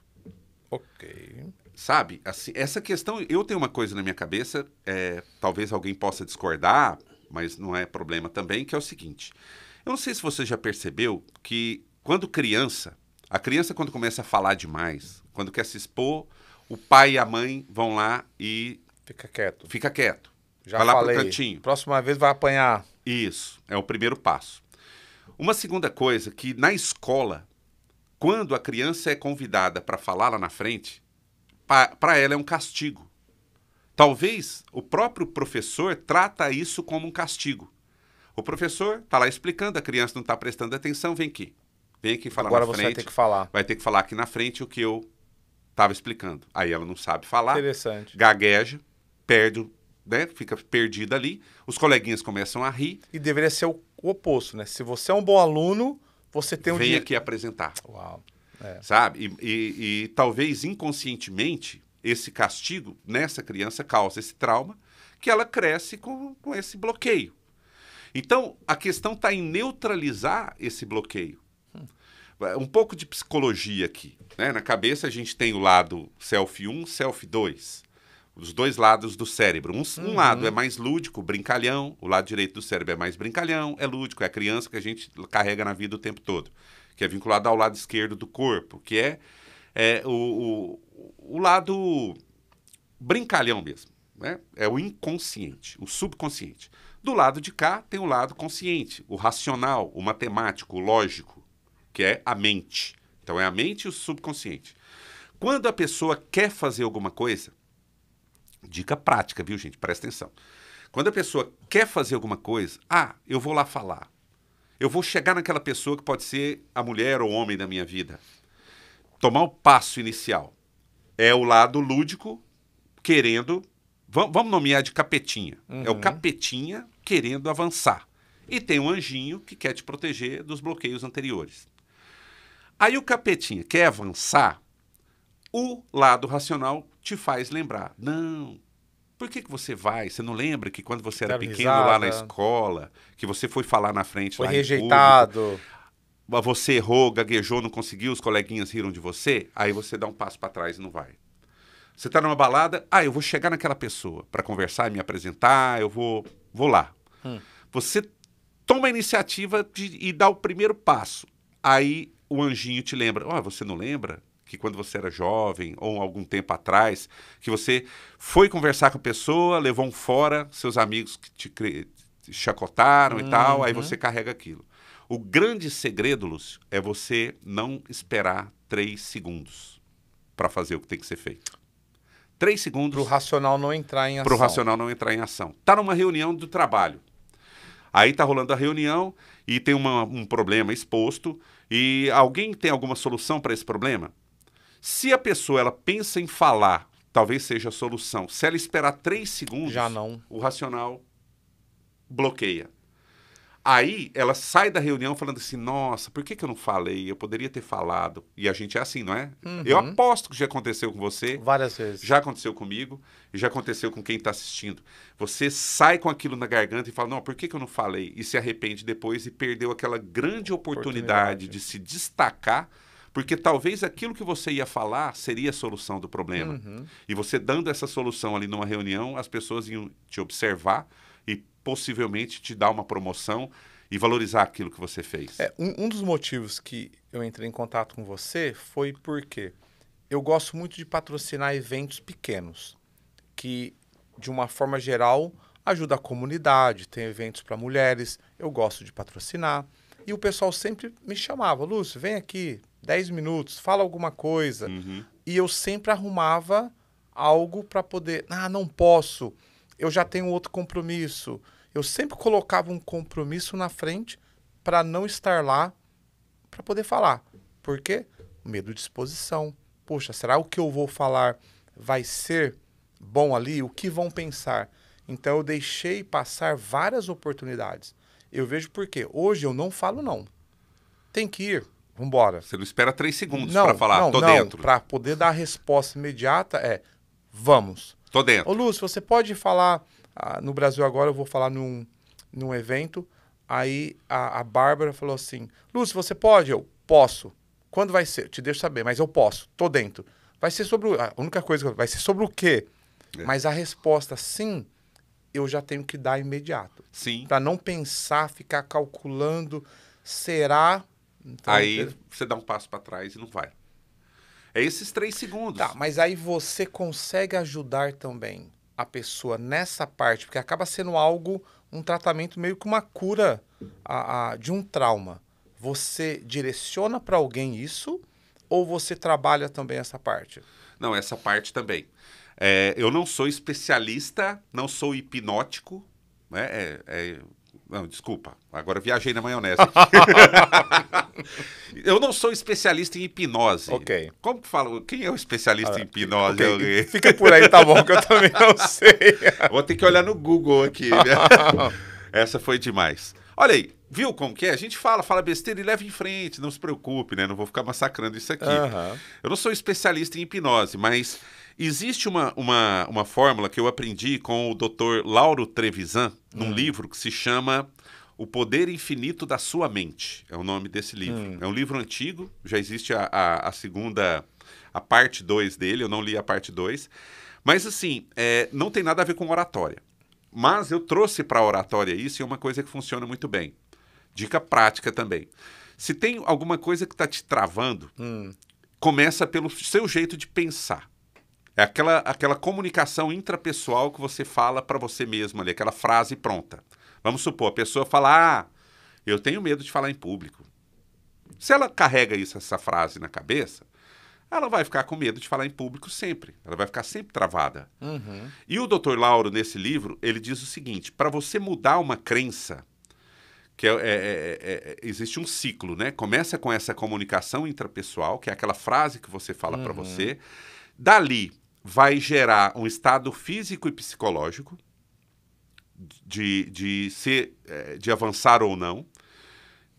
Ok. Sabe, assim, essa questão, eu tenho uma coisa na minha cabeça, é, talvez alguém possa discordar, mas não é problema também, que é o seguinte. Eu não sei se você já percebeu que quando criança, a criança, quando começa a falar demais, quando quer se expor, o pai e a mãe vão lá e. Fica quieto. Fica quieto. Já vai lá falei. pro cantinho. Próxima vez vai apanhar. Isso, é o primeiro passo. Uma segunda coisa que na escola, quando a criança é convidada para falar lá na frente, para ela é um castigo. Talvez o próprio professor trata isso como um castigo. O professor está lá explicando, a criança não está prestando atenção, vem aqui vem aqui falar Agora na frente. Agora você vai ter que falar. Vai ter que falar aqui na frente o que eu estava explicando. Aí ela não sabe falar. Interessante. Gagueja, perde, né? Fica perdida ali. Os coleguinhas começam a rir. E deveria ser o, oposto, né? Se você é um bom aluno, você tem o Vem dia... aqui apresentar. Uau. É. Sabe? E, e, e talvez inconscientemente esse castigo nessa criança causa esse trauma que ela cresce com, com esse bloqueio. Então, a questão está em neutralizar esse bloqueio. É um pouco de psicologia aqui. Né? Na cabeça a gente tem o lado self 1, self 2. Os dois lados do cérebro. Um, um uhum. lado é mais lúdico, brincalhão. O lado direito do cérebro é mais brincalhão, é lúdico, é a criança que a gente carrega na vida o tempo todo. Que é vinculado ao lado esquerdo do corpo, que é, é o, o, o lado brincalhão mesmo. Né? É o inconsciente, o subconsciente. Do lado de cá tem o lado consciente, o racional, o matemático, o lógico que é a mente. Então é a mente e o subconsciente. Quando a pessoa quer fazer alguma coisa, dica prática, viu, gente? Presta atenção. Quando a pessoa quer fazer alguma coisa, ah, eu vou lá falar. Eu vou chegar naquela pessoa que pode ser a mulher ou homem da minha vida. Tomar o passo inicial. É o lado lúdico querendo. Vamos nomear de capetinha. Uhum. É o uhum. capetinha querendo avançar. E tem um anjinho que quer te proteger dos bloqueios anteriores. Aí o capetinha quer avançar, o lado racional te faz lembrar. Não, por que, que você vai? Você não lembra que quando você era pequeno lá na escola, que você foi falar na frente foi lá rejeitado. Em você errou, gaguejou, não conseguiu, os coleguinhas riram de você, aí você dá um passo para trás e não vai. Você está numa balada, ah, eu vou chegar naquela pessoa para conversar, me apresentar, eu vou, vou lá. Hum. Você toma a iniciativa de, e dá o primeiro passo. Aí o anjinho te lembra. oh, você não lembra? que quando você era jovem ou algum tempo atrás, que você foi conversar com a pessoa, levou um fora, seus amigos que te, cre... te chacotaram uhum. e tal, aí uhum. você carrega aquilo. O grande segredo, Lúcio, é você não esperar três segundos para fazer o que tem que ser feito. Três segundos. Para o racional não entrar em ação. Para o racional não entrar em ação. Tá numa reunião do trabalho. Aí tá rolando a reunião e tem uma, um problema exposto e alguém tem alguma solução para esse problema? Se a pessoa ela pensa em falar, talvez seja a solução. Se ela esperar três segundos, já não. O racional bloqueia. Aí ela sai da reunião falando assim: nossa, por que, que eu não falei? Eu poderia ter falado. E a gente é assim, não é? Uhum. Eu aposto que já aconteceu com você. Várias vezes. Já aconteceu comigo e já aconteceu com quem está assistindo. Você sai com aquilo na garganta e fala: não, por que, que eu não falei? E se arrepende depois e perdeu aquela grande oportunidade, oportunidade. de se destacar porque talvez aquilo que você ia falar seria a solução do problema. Uhum. E você dando essa solução ali numa reunião, as pessoas iam te observar possivelmente te dar uma promoção e valorizar aquilo que você fez. É, um, um dos motivos que eu entrei em contato com você foi porque eu gosto muito de patrocinar eventos pequenos, que, de uma forma geral, ajuda a comunidade, tem eventos para mulheres, eu gosto de patrocinar. E o pessoal sempre me chamava, Lúcio, vem aqui, 10 minutos, fala alguma coisa. Uhum. E eu sempre arrumava algo para poder. Ah, não posso, eu já tenho outro compromisso eu sempre colocava um compromisso na frente para não estar lá para poder falar. Por quê? Medo de exposição. Poxa, será o que eu vou falar vai ser bom ali? O que vão pensar? Então eu deixei passar várias oportunidades. Eu vejo por quê. Hoje eu não falo não. Tem que ir. Vambora. Você não espera três segundos para falar, não, tô não, dentro. Para poder dar a resposta imediata é vamos. Tô dentro. Ô, Lúcio, você pode falar ah, no Brasil agora eu vou falar num, num evento. Aí a, a Bárbara falou assim: Lúcio, você pode? Eu posso. Quando vai ser? te deixo saber, mas eu posso, tô dentro. Vai ser sobre. O, a única coisa que vai ser sobre o quê? É. Mas a resposta sim, eu já tenho que dar imediato. Sim. Para não pensar, ficar calculando, será. Então, aí você dá um passo para trás e não vai. É esses três segundos. Tá, mas aí você consegue ajudar também a pessoa nessa parte, porque acaba sendo algo, um tratamento meio que uma cura a, a, de um trauma. Você direciona para alguém isso ou você trabalha também essa parte? Não, essa parte também. É, eu não sou especialista, não sou hipnótico, né? É, é não, desculpa. Agora viajei na maionese. <laughs> eu não sou especialista em hipnose. Ok. Como que fala? Quem é o especialista ah, em hipnose? Okay. Fica por aí, tá bom, que eu também não <laughs> sei. Vou ter que olhar no Google aqui. Né? <laughs> Essa foi demais. Olha aí, viu como que é? A gente fala, fala besteira e leva em frente, não se preocupe, né? Não vou ficar massacrando isso aqui. Uhum. Eu não sou especialista em hipnose, mas Existe uma, uma, uma fórmula que eu aprendi com o Dr. Lauro Trevisan, num hum. livro que se chama O Poder Infinito da Sua Mente. É o nome desse livro. Hum. É um livro antigo, já existe a, a, a segunda, a parte 2 dele, eu não li a parte 2. Mas assim, é, não tem nada a ver com oratória. Mas eu trouxe para a oratória isso e é uma coisa que funciona muito bem. Dica prática também. Se tem alguma coisa que está te travando, hum. começa pelo seu jeito de pensar. É aquela, aquela comunicação intrapessoal que você fala para você mesmo ali, aquela frase pronta. Vamos supor, a pessoa fala: Ah, eu tenho medo de falar em público. Se ela carrega isso, essa frase na cabeça, ela vai ficar com medo de falar em público sempre. Ela vai ficar sempre travada. Uhum. E o doutor Lauro, nesse livro, ele diz o seguinte: para você mudar uma crença, que é é, é, é, é, existe um ciclo, né? Começa com essa comunicação intrapessoal, que é aquela frase que você fala uhum. para você. Dali, vai gerar um estado físico e psicológico de, de, ser, é, de avançar ou não.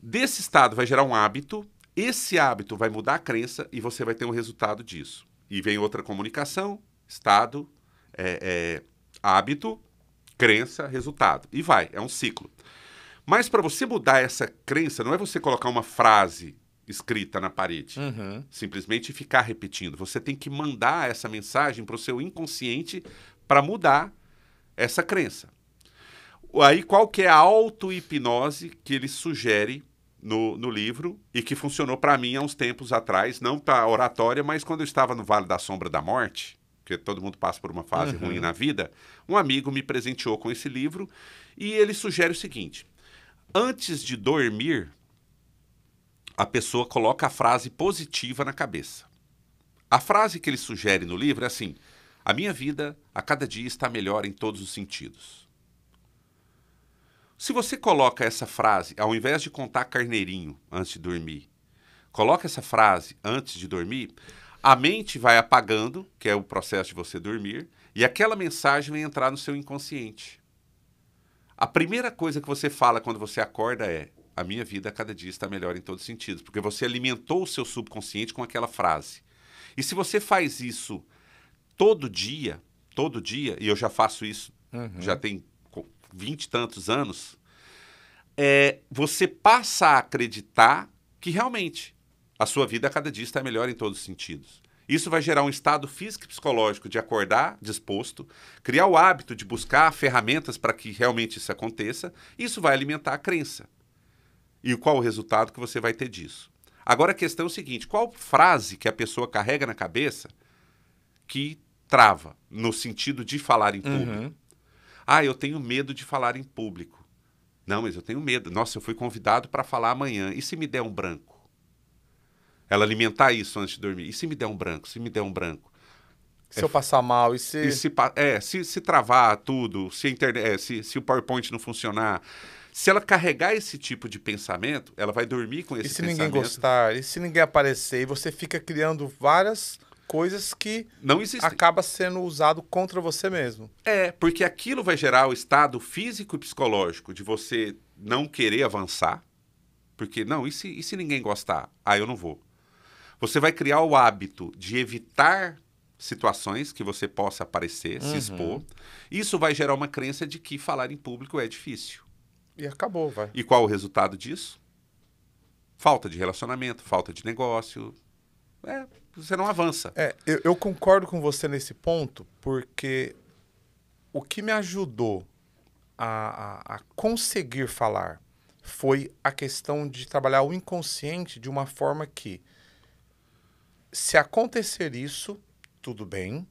Desse estado vai gerar um hábito, esse hábito vai mudar a crença e você vai ter um resultado disso. E vem outra comunicação, estado, é, é, hábito, crença, resultado. E vai, é um ciclo. Mas para você mudar essa crença, não é você colocar uma frase escrita na parede. Uhum. Simplesmente ficar repetindo. Você tem que mandar essa mensagem para o seu inconsciente para mudar essa crença. Aí, qual que é a auto-hipnose que ele sugere no, no livro e que funcionou para mim há uns tempos atrás, não para oratória, mas quando eu estava no Vale da Sombra da Morte, que todo mundo passa por uma fase uhum. ruim na vida, um amigo me presenteou com esse livro e ele sugere o seguinte: antes de dormir, a pessoa coloca a frase positiva na cabeça. A frase que ele sugere no livro é assim: A minha vida a cada dia está melhor em todos os sentidos. Se você coloca essa frase, ao invés de contar carneirinho antes de dormir, coloca essa frase antes de dormir, a mente vai apagando, que é o processo de você dormir, e aquela mensagem vai entrar no seu inconsciente. A primeira coisa que você fala quando você acorda é: a minha vida a cada dia está melhor em todos os sentidos, porque você alimentou o seu subconsciente com aquela frase. E se você faz isso todo dia, todo dia, e eu já faço isso, uhum. já tem vinte e tantos anos, é, você passa a acreditar que realmente a sua vida a cada dia está melhor em todos os sentidos. Isso vai gerar um estado físico e psicológico de acordar disposto, criar o hábito de buscar ferramentas para que realmente isso aconteça. Isso vai alimentar a crença e qual o resultado que você vai ter disso. Agora a questão é o seguinte: qual frase que a pessoa carrega na cabeça que trava no sentido de falar em público? Uhum. Ah, eu tenho medo de falar em público. Não, mas eu tenho medo. Nossa, eu fui convidado para falar amanhã. E se me der um branco? Ela alimentar isso antes de dormir. E se me der um branco? Se me der um branco. Se eu é. passar mal e se. E se é, se, se travar tudo, se, internet, é, se, se o PowerPoint não funcionar. Se ela carregar esse tipo de pensamento, ela vai dormir com esse pensamento. E se pensamento. ninguém gostar, e se ninguém aparecer, e você fica criando várias coisas que não existem. acaba sendo usado contra você mesmo. É, porque aquilo vai gerar o estado físico e psicológico de você não querer avançar, porque não, e se, e se ninguém gostar? Ah, eu não vou. Você vai criar o hábito de evitar situações que você possa aparecer, uhum. se expor. Isso vai gerar uma crença de que falar em público é difícil. E acabou, vai. E qual o resultado disso? Falta de relacionamento, falta de negócio. É, você não avança. É, eu, eu concordo com você nesse ponto, porque o que me ajudou a, a, a conseguir falar foi a questão de trabalhar o inconsciente de uma forma que, se acontecer isso, tudo bem,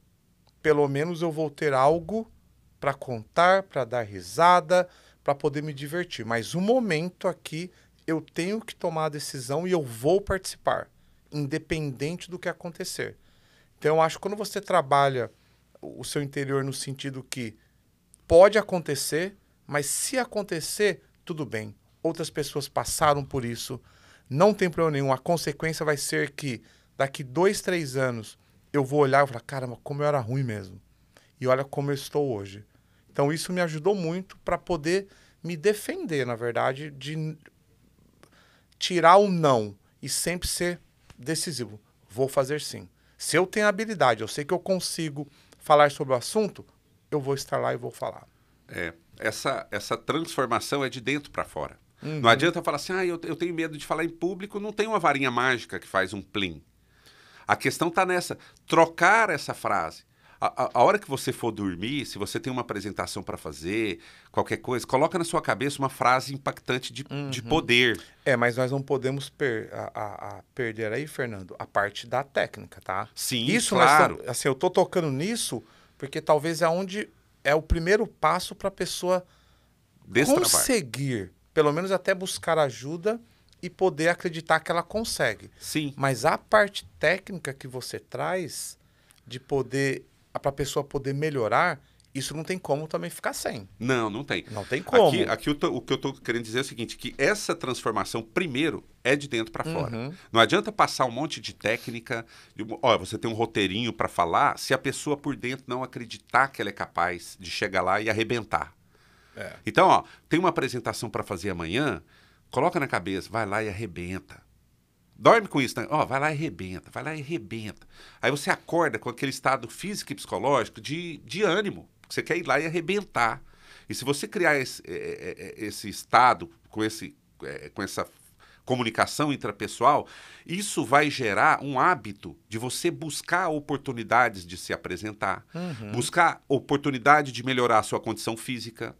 pelo menos eu vou ter algo para contar, para dar risada, para poder me divertir. Mas o momento aqui eu tenho que tomar a decisão e eu vou participar, independente do que acontecer. Então eu acho que quando você trabalha o seu interior no sentido que pode acontecer, mas se acontecer, tudo bem. Outras pessoas passaram por isso, não tem problema nenhum. A consequência vai ser que daqui dois, três anos eu vou olhar e falar, caramba, como eu era ruim mesmo. E olha como eu estou hoje. Então isso me ajudou muito para poder me defender, na verdade, de tirar o não e sempre ser decisivo. Vou fazer sim. Se eu tenho habilidade, eu sei que eu consigo falar sobre o assunto, eu vou estar lá e vou falar. É, essa, essa transformação é de dentro para fora. Uhum. Não adianta falar assim, ah, eu, eu tenho medo de falar em público, não tem uma varinha mágica que faz um plim. A questão está nessa, trocar essa frase. A, a, a, hora que você for dormir, se você tem uma apresentação para fazer, qualquer coisa, coloca na sua cabeça uma frase impactante de, uhum. de poder. É, mas nós não podemos per a, perder aí, Fernando, a parte da técnica, tá? Sim, Isso claro. Nós, tá, assim, eu tô tocando nisso porque talvez é onde é o primeiro passo para a pessoa Destravar. conseguir, pelo menos até buscar ajuda e poder acreditar que ela consegue. Sim. Mas a parte técnica que você traz de poder para a pessoa poder melhorar, isso não tem como também ficar sem. Não, não tem. Não tem como. Aqui, aqui o, o, que eu estou querendo dizer é o seguinte, que essa transformação, primeiro, é de dentro para fora. Uhum. Não adianta passar um monte de técnica, de, ó, você tem um roteirinho para falar, se a pessoa por dentro não acreditar que ela é capaz de chegar lá e arrebentar. É. Então, ó, tem uma apresentação para fazer amanhã, Coloca na cabeça, vai lá e arrebenta. Dorme com isso, né? Ó, vai lá e arrebenta, vai lá e arrebenta. Aí você acorda com aquele estado físico e psicológico de, de ânimo. Você quer ir lá e arrebentar. E se você criar esse, é, é, é, esse estado com, esse, com essa comunicação intrapessoal, isso vai gerar um hábito de você buscar oportunidades de se apresentar, uhum. buscar oportunidade de melhorar a sua condição física,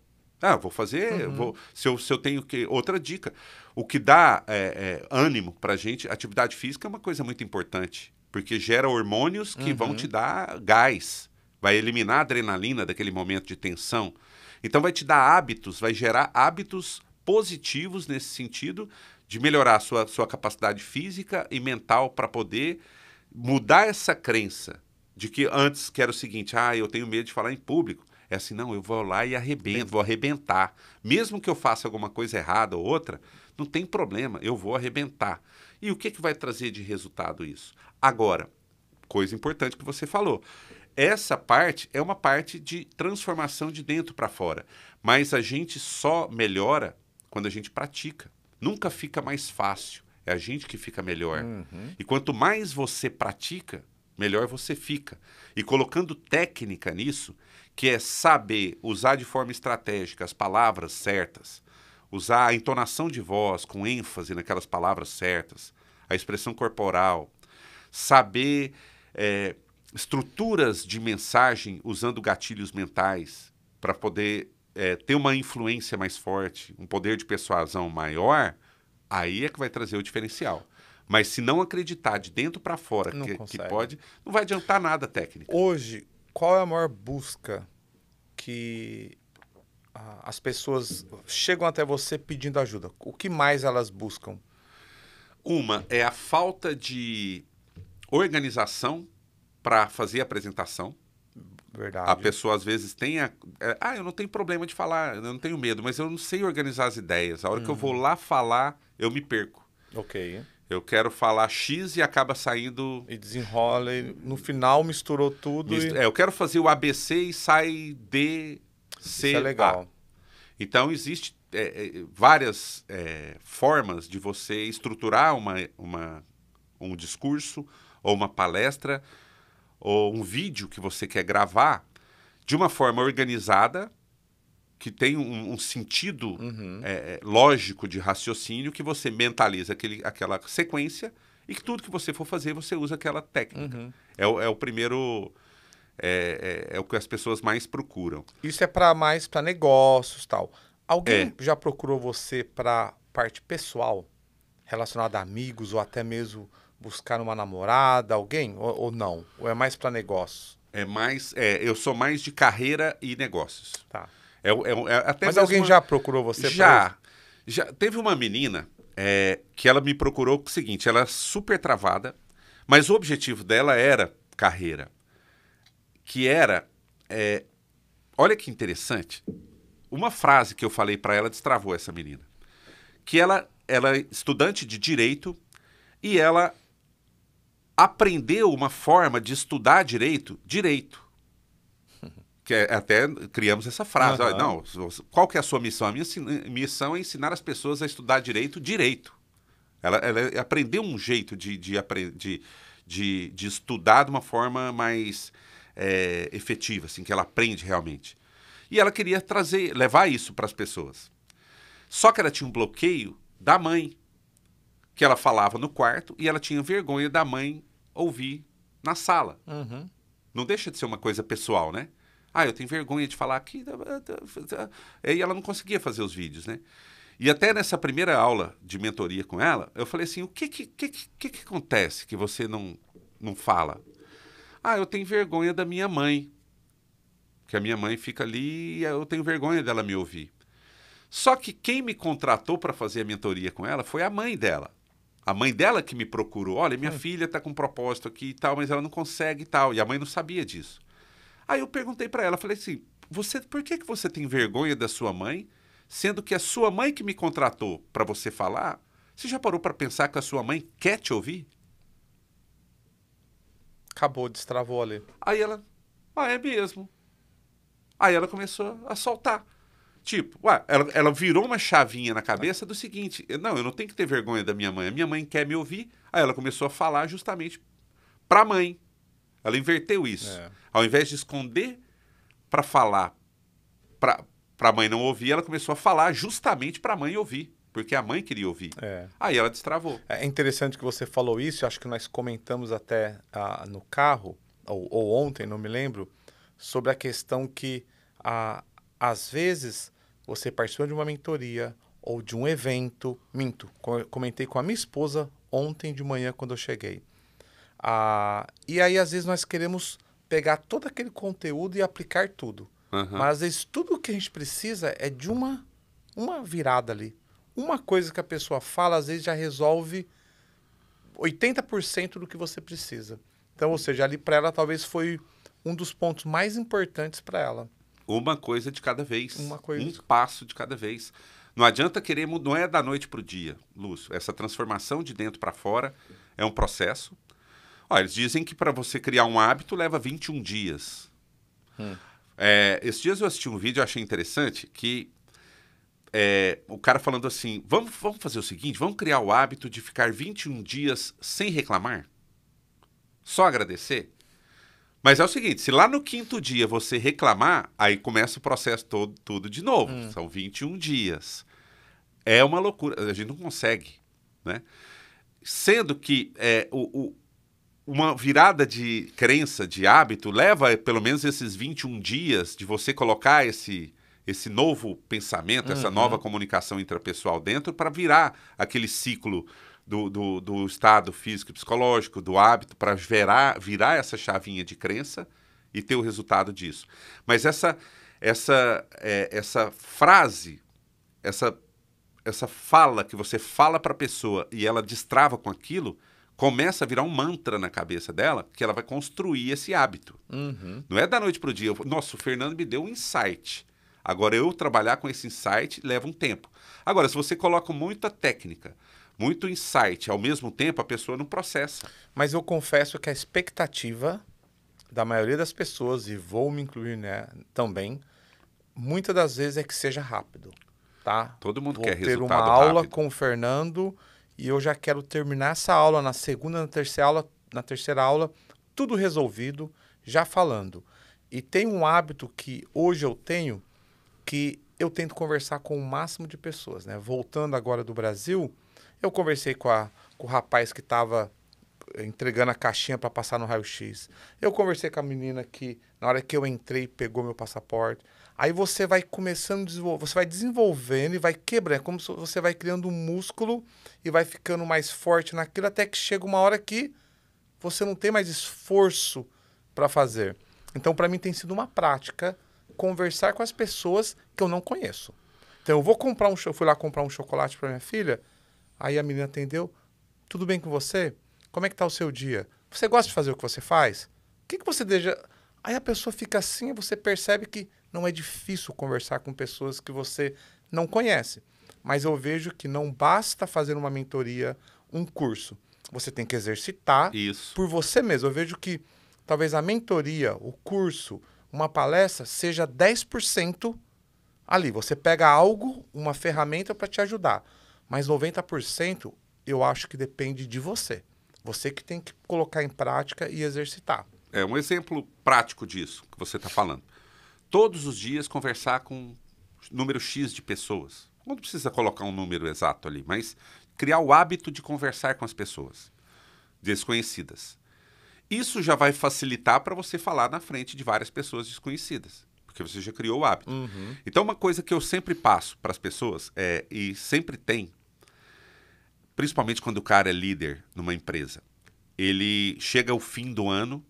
ah, vou fazer. Uhum. Vou, se, eu, se eu tenho que. Outra dica. O que dá é, é, ânimo pra gente, atividade física é uma coisa muito importante. Porque gera hormônios que uhum. vão te dar gás. Vai eliminar a adrenalina daquele momento de tensão. Então vai te dar hábitos, vai gerar hábitos positivos nesse sentido de melhorar a sua, sua capacidade física e mental para poder mudar essa crença de que antes que era o seguinte, ah, eu tenho medo de falar em público. É assim, não, eu vou lá e arrebento, vou arrebentar. Mesmo que eu faça alguma coisa errada ou outra, não tem problema, eu vou arrebentar. E o que, que vai trazer de resultado isso? Agora, coisa importante que você falou. Essa parte é uma parte de transformação de dentro para fora. Mas a gente só melhora quando a gente pratica. Nunca fica mais fácil. É a gente que fica melhor. Uhum. E quanto mais você pratica, melhor você fica. E colocando técnica nisso, que é saber usar de forma estratégica as palavras certas, usar a entonação de voz com ênfase naquelas palavras certas, a expressão corporal, saber é, estruturas de mensagem usando gatilhos mentais para poder é, ter uma influência mais forte, um poder de persuasão maior, aí é que vai trazer o diferencial. Mas se não acreditar de dentro para fora que, que, pode, não vai adiantar nada técnica. Hoje, qual é a maior busca que as pessoas chegam até você pedindo ajuda? O que mais elas buscam? Uma é a falta de organização para fazer a apresentação. Verdade. A pessoa às vezes tem a, é, ah, eu não tenho problema de falar, eu não tenho medo, mas eu não sei organizar as ideias. A hora que eu vou uhum. lá falar, eu me perco. Ok eu quero falar X e acaba saindo. E desenrola, e no final misturou tudo. E... É, eu quero fazer o ABC e sai D, C. Isso é legal. Então, existe é, é, várias é, formas de você estruturar uma, uma, um discurso, ou uma palestra, ou um vídeo que você quer gravar de uma forma organizada que tem um, um sentido uhum. É, é, lógico de raciocínio que você mentaliza aquele, aquela sequência e que tudo que você for fazer você usa aquela técnica. Uhum. É, o, é o primeiro. É, é, é, o que as pessoas mais procuram. Isso é para mais para negócios tal. Alguém é. já procurou você para parte pessoal, relacionada a amigos ou até mesmo buscar uma namorada, alguém ou, ou não? Ou é mais para negócios? É mais, é, eu sou mais de carreira e negócios. Tá. É, é, é, até Mas é alguém uma... já procurou você? Já. já. Teve uma menina é, que ela me procurou com o seguinte: ela é super travada, mas o objetivo dela era carreira. Que era. É, olha que interessante. Uma frase que eu falei para ela destravou essa menina. Que ela, ela é estudante de direito e ela aprendeu uma forma de estudar direito, direito que é, até criamos essa frase. Uhum. não, qual que é a sua missão? A minha missão é ensinar as pessoas a estudar direito, direito. Ela, ela é, aprendeu um jeito de, de, de, de, de estudar de uma forma mais é, efetiva, assim, que ela aprende realmente. E ela queria trazer, levar isso para as pessoas. Só que ela tinha um bloqueio da mãe, que ela falava no quarto e ela tinha vergonha da mãe ouvir na sala. Uhum. Não deixa de ser uma coisa pessoal, né? Ah, eu tenho vergonha de falar aqui. E ela não conseguia fazer os vídeos, né? E até nessa primeira aula de mentoria com ela, eu falei assim: o que que, que, que, que acontece que você não, não fala? Ah, eu tenho vergonha da minha mãe. Que a minha mãe fica ali e eu tenho vergonha dela me ouvir. Só que quem me contratou para fazer a mentoria com ela foi a mãe dela. A mãe dela que me procurou: olha, minha é. filha está com um propósito aqui e tal, mas ela não consegue e tal. E a mãe não sabia disso. Aí eu perguntei para ela, falei assim: você, por que, que você tem vergonha da sua mãe, sendo que a sua mãe que me contratou para você falar? Você já parou para pensar que a sua mãe quer te ouvir? Acabou, destravou ali. Aí ela, ah, é mesmo. Aí ela começou a soltar. Tipo, ué, ela, ela virou uma chavinha na cabeça do seguinte: não, eu não tenho que ter vergonha da minha mãe. A minha mãe quer me ouvir. Aí ela começou a falar justamente pra mãe. Ela inverteu isso. É. Ao invés de esconder para falar para a mãe não ouvir, ela começou a falar justamente para a mãe ouvir. Porque a mãe queria ouvir. É. Aí ela destravou. É interessante que você falou isso, acho que nós comentamos até ah, no carro, ou, ou, ontem, não me lembro, sobre a questão que, ah, às vezes, você participa de uma mentoria ou de um evento. Minto, comentei com a minha esposa ontem de manhã quando eu cheguei. Ah, e aí, às vezes, nós queremos pegar todo aquele conteúdo e aplicar tudo. Uhum. Mas, às vezes, tudo o que a gente precisa é de uma, uma virada ali. Uma coisa que a pessoa fala, às vezes, já resolve 80% do que você precisa. Então, ou seja, ali para ela talvez foi um dos pontos mais importantes para ela. Uma coisa de cada vez. Uma coisa. Um passo de cada vez. Não adianta querer, não é da noite para o dia, Lúcio. Essa transformação de dentro para fora é um processo Ó, eles dizem que para você criar um hábito leva 21 dias. Hum. É, esses dias eu assisti um vídeo, e achei interessante, que é, o cara falando assim, vamos, vamos fazer o seguinte, vamos criar o hábito de ficar 21 dias sem reclamar? Só agradecer? Mas é o seguinte, se lá no quinto dia você reclamar, aí começa o processo todo tudo de novo. Hum. São 21 dias. É uma loucura, a gente não consegue, né? Sendo que é, o uma virada de crença, de hábito, leva pelo menos esses 21 dias de você colocar esse, esse novo pensamento, uhum. essa nova comunicação intrapessoal dentro para virar aquele ciclo do, do, do, estado físico e psicológico, do hábito, para virar, virar essa chavinha de crença e ter o resultado disso. Mas essa, essa, é, essa frase, essa, essa fala que você fala para a pessoa e ela destrava com aquilo começa a virar um mantra na cabeça dela, que ela vai construir esse hábito. Uhum. Não é da noite para o dia. Nossa, o Fernando me deu um insight. Agora, eu trabalhar com esse insight leva um tempo. Agora, se você coloca muita técnica, muito insight, ao mesmo tempo, a pessoa não processa. Mas eu confesso que a expectativa da maioria das pessoas, e vou me incluir né, também, muitas das vezes é que seja rápido. Tá? Todo mundo vou quer ter resultado uma rápido. aula com o Fernando e eu já quero terminar essa aula na segunda, na terceira aula, na terceira aula, tudo resolvido, já falando. E tem um hábito que hoje eu tenho que eu tento conversar com o máximo de pessoas, né? Voltando agora do Brasil, eu conversei com, a, com o rapaz que estava eh, entregando a caixinha para passar no raio-x. Eu conversei com a menina que, na hora que eu entrei, pegou meu passaporte. Aí você vai começando, você vai desenvolvendo e vai quebrando. É como se você vai criando um músculo e vai ficando mais forte naquilo até que chega uma hora que você não tem mais esforço para fazer. Então, para mim, tem sido uma prática conversar com as pessoas que eu não conheço. Então, eu vou comprar um, eu fui lá comprar um chocolate para minha filha. Aí a menina atendeu: "Tudo bem com você? Como é que tá o seu dia? Você gosta de fazer o que você faz? O que, que você deseja?" Aí a pessoa fica assim, e você percebe que não é difícil conversar com pessoas que você não conhece. Mas eu vejo que não basta fazer uma mentoria, um curso. Você tem que exercitar Isso. por você mesmo. Eu vejo que talvez a mentoria, o curso, uma palestra seja 10% ali. Você pega algo, uma ferramenta para te ajudar. Mas 90% eu acho que depende de você. Você que tem que colocar em prática e exercitar. É um exemplo prático disso que você está falando todos os dias conversar com número X de pessoas. Não precisa colocar um número exato ali, mas criar o hábito de conversar com as pessoas desconhecidas. Isso já vai facilitar para você falar na frente de várias pessoas desconhecidas, porque você já criou o hábito. Uhum. Então, uma coisa que eu sempre passo para as pessoas é, e sempre tem, principalmente quando o cara é líder numa empresa, ele chega ao fim do ano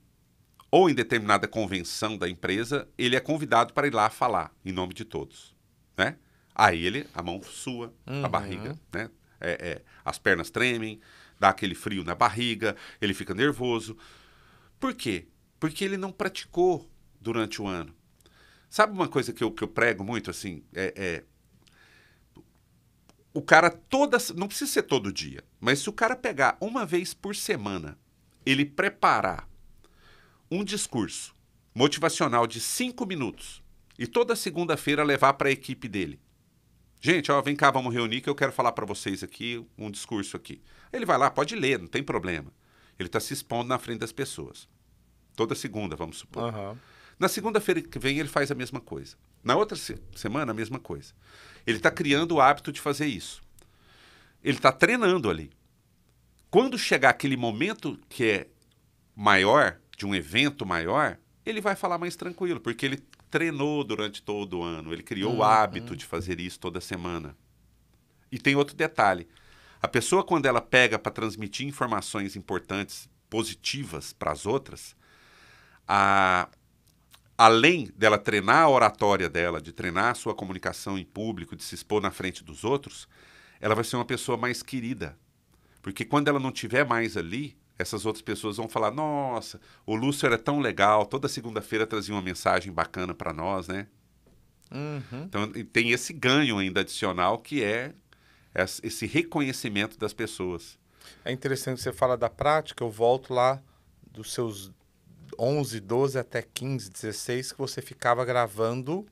ou em determinada convenção da empresa, ele é convidado para ir lá falar em nome de todos, né? Aí ele, a mão sua, uhum. a barriga, né? É, é, as pernas tremem, dá aquele frio na barriga, ele fica nervoso. Por quê? Porque ele não praticou durante o ano. Sabe uma coisa que eu, que eu prego muito, assim, é, é... O cara todas, Não precisa ser todo dia, mas se o cara pegar uma vez por semana, ele preparar um discurso motivacional de cinco minutos e toda segunda-feira levar para a equipe dele. Gente, ó, vem cá, vamos reunir que eu quero falar para vocês aqui um discurso aqui. Ele vai lá, pode ler, não tem problema. Ele está se expondo na frente das pessoas. Toda segunda, vamos supor. Uhum. Na segunda-feira que vem ele faz a mesma coisa. Na outra se semana, a mesma coisa. Ele está criando o hábito de fazer isso. Ele está treinando ali. Quando chegar aquele momento que é maior, de um evento maior, ele vai falar mais tranquilo, porque ele treinou durante todo o ano, ele criou uhum. o hum, hábito hum. de fazer isso toda semana. E tem outro detalhe. A pessoa, quando ela pega para transmitir informações importantes, positivas para as outras, a... além dela treinar a oratória dela, de treinar a sua comunicação em público, de se expor na frente dos outros, ela vai ser uma pessoa mais querida. Porque quando ela não tiver mais ali, essas outras pessoas vão falar: nossa, o Lúcio era tão legal, toda segunda-feira trazia uma mensagem bacana para nós, né? Uhum. Então tem esse ganho ainda adicional que é esse reconhecimento das pessoas. É interessante você fala da prática, eu volto lá dos seus 11, 12 até 15, 16, que você ficava gravando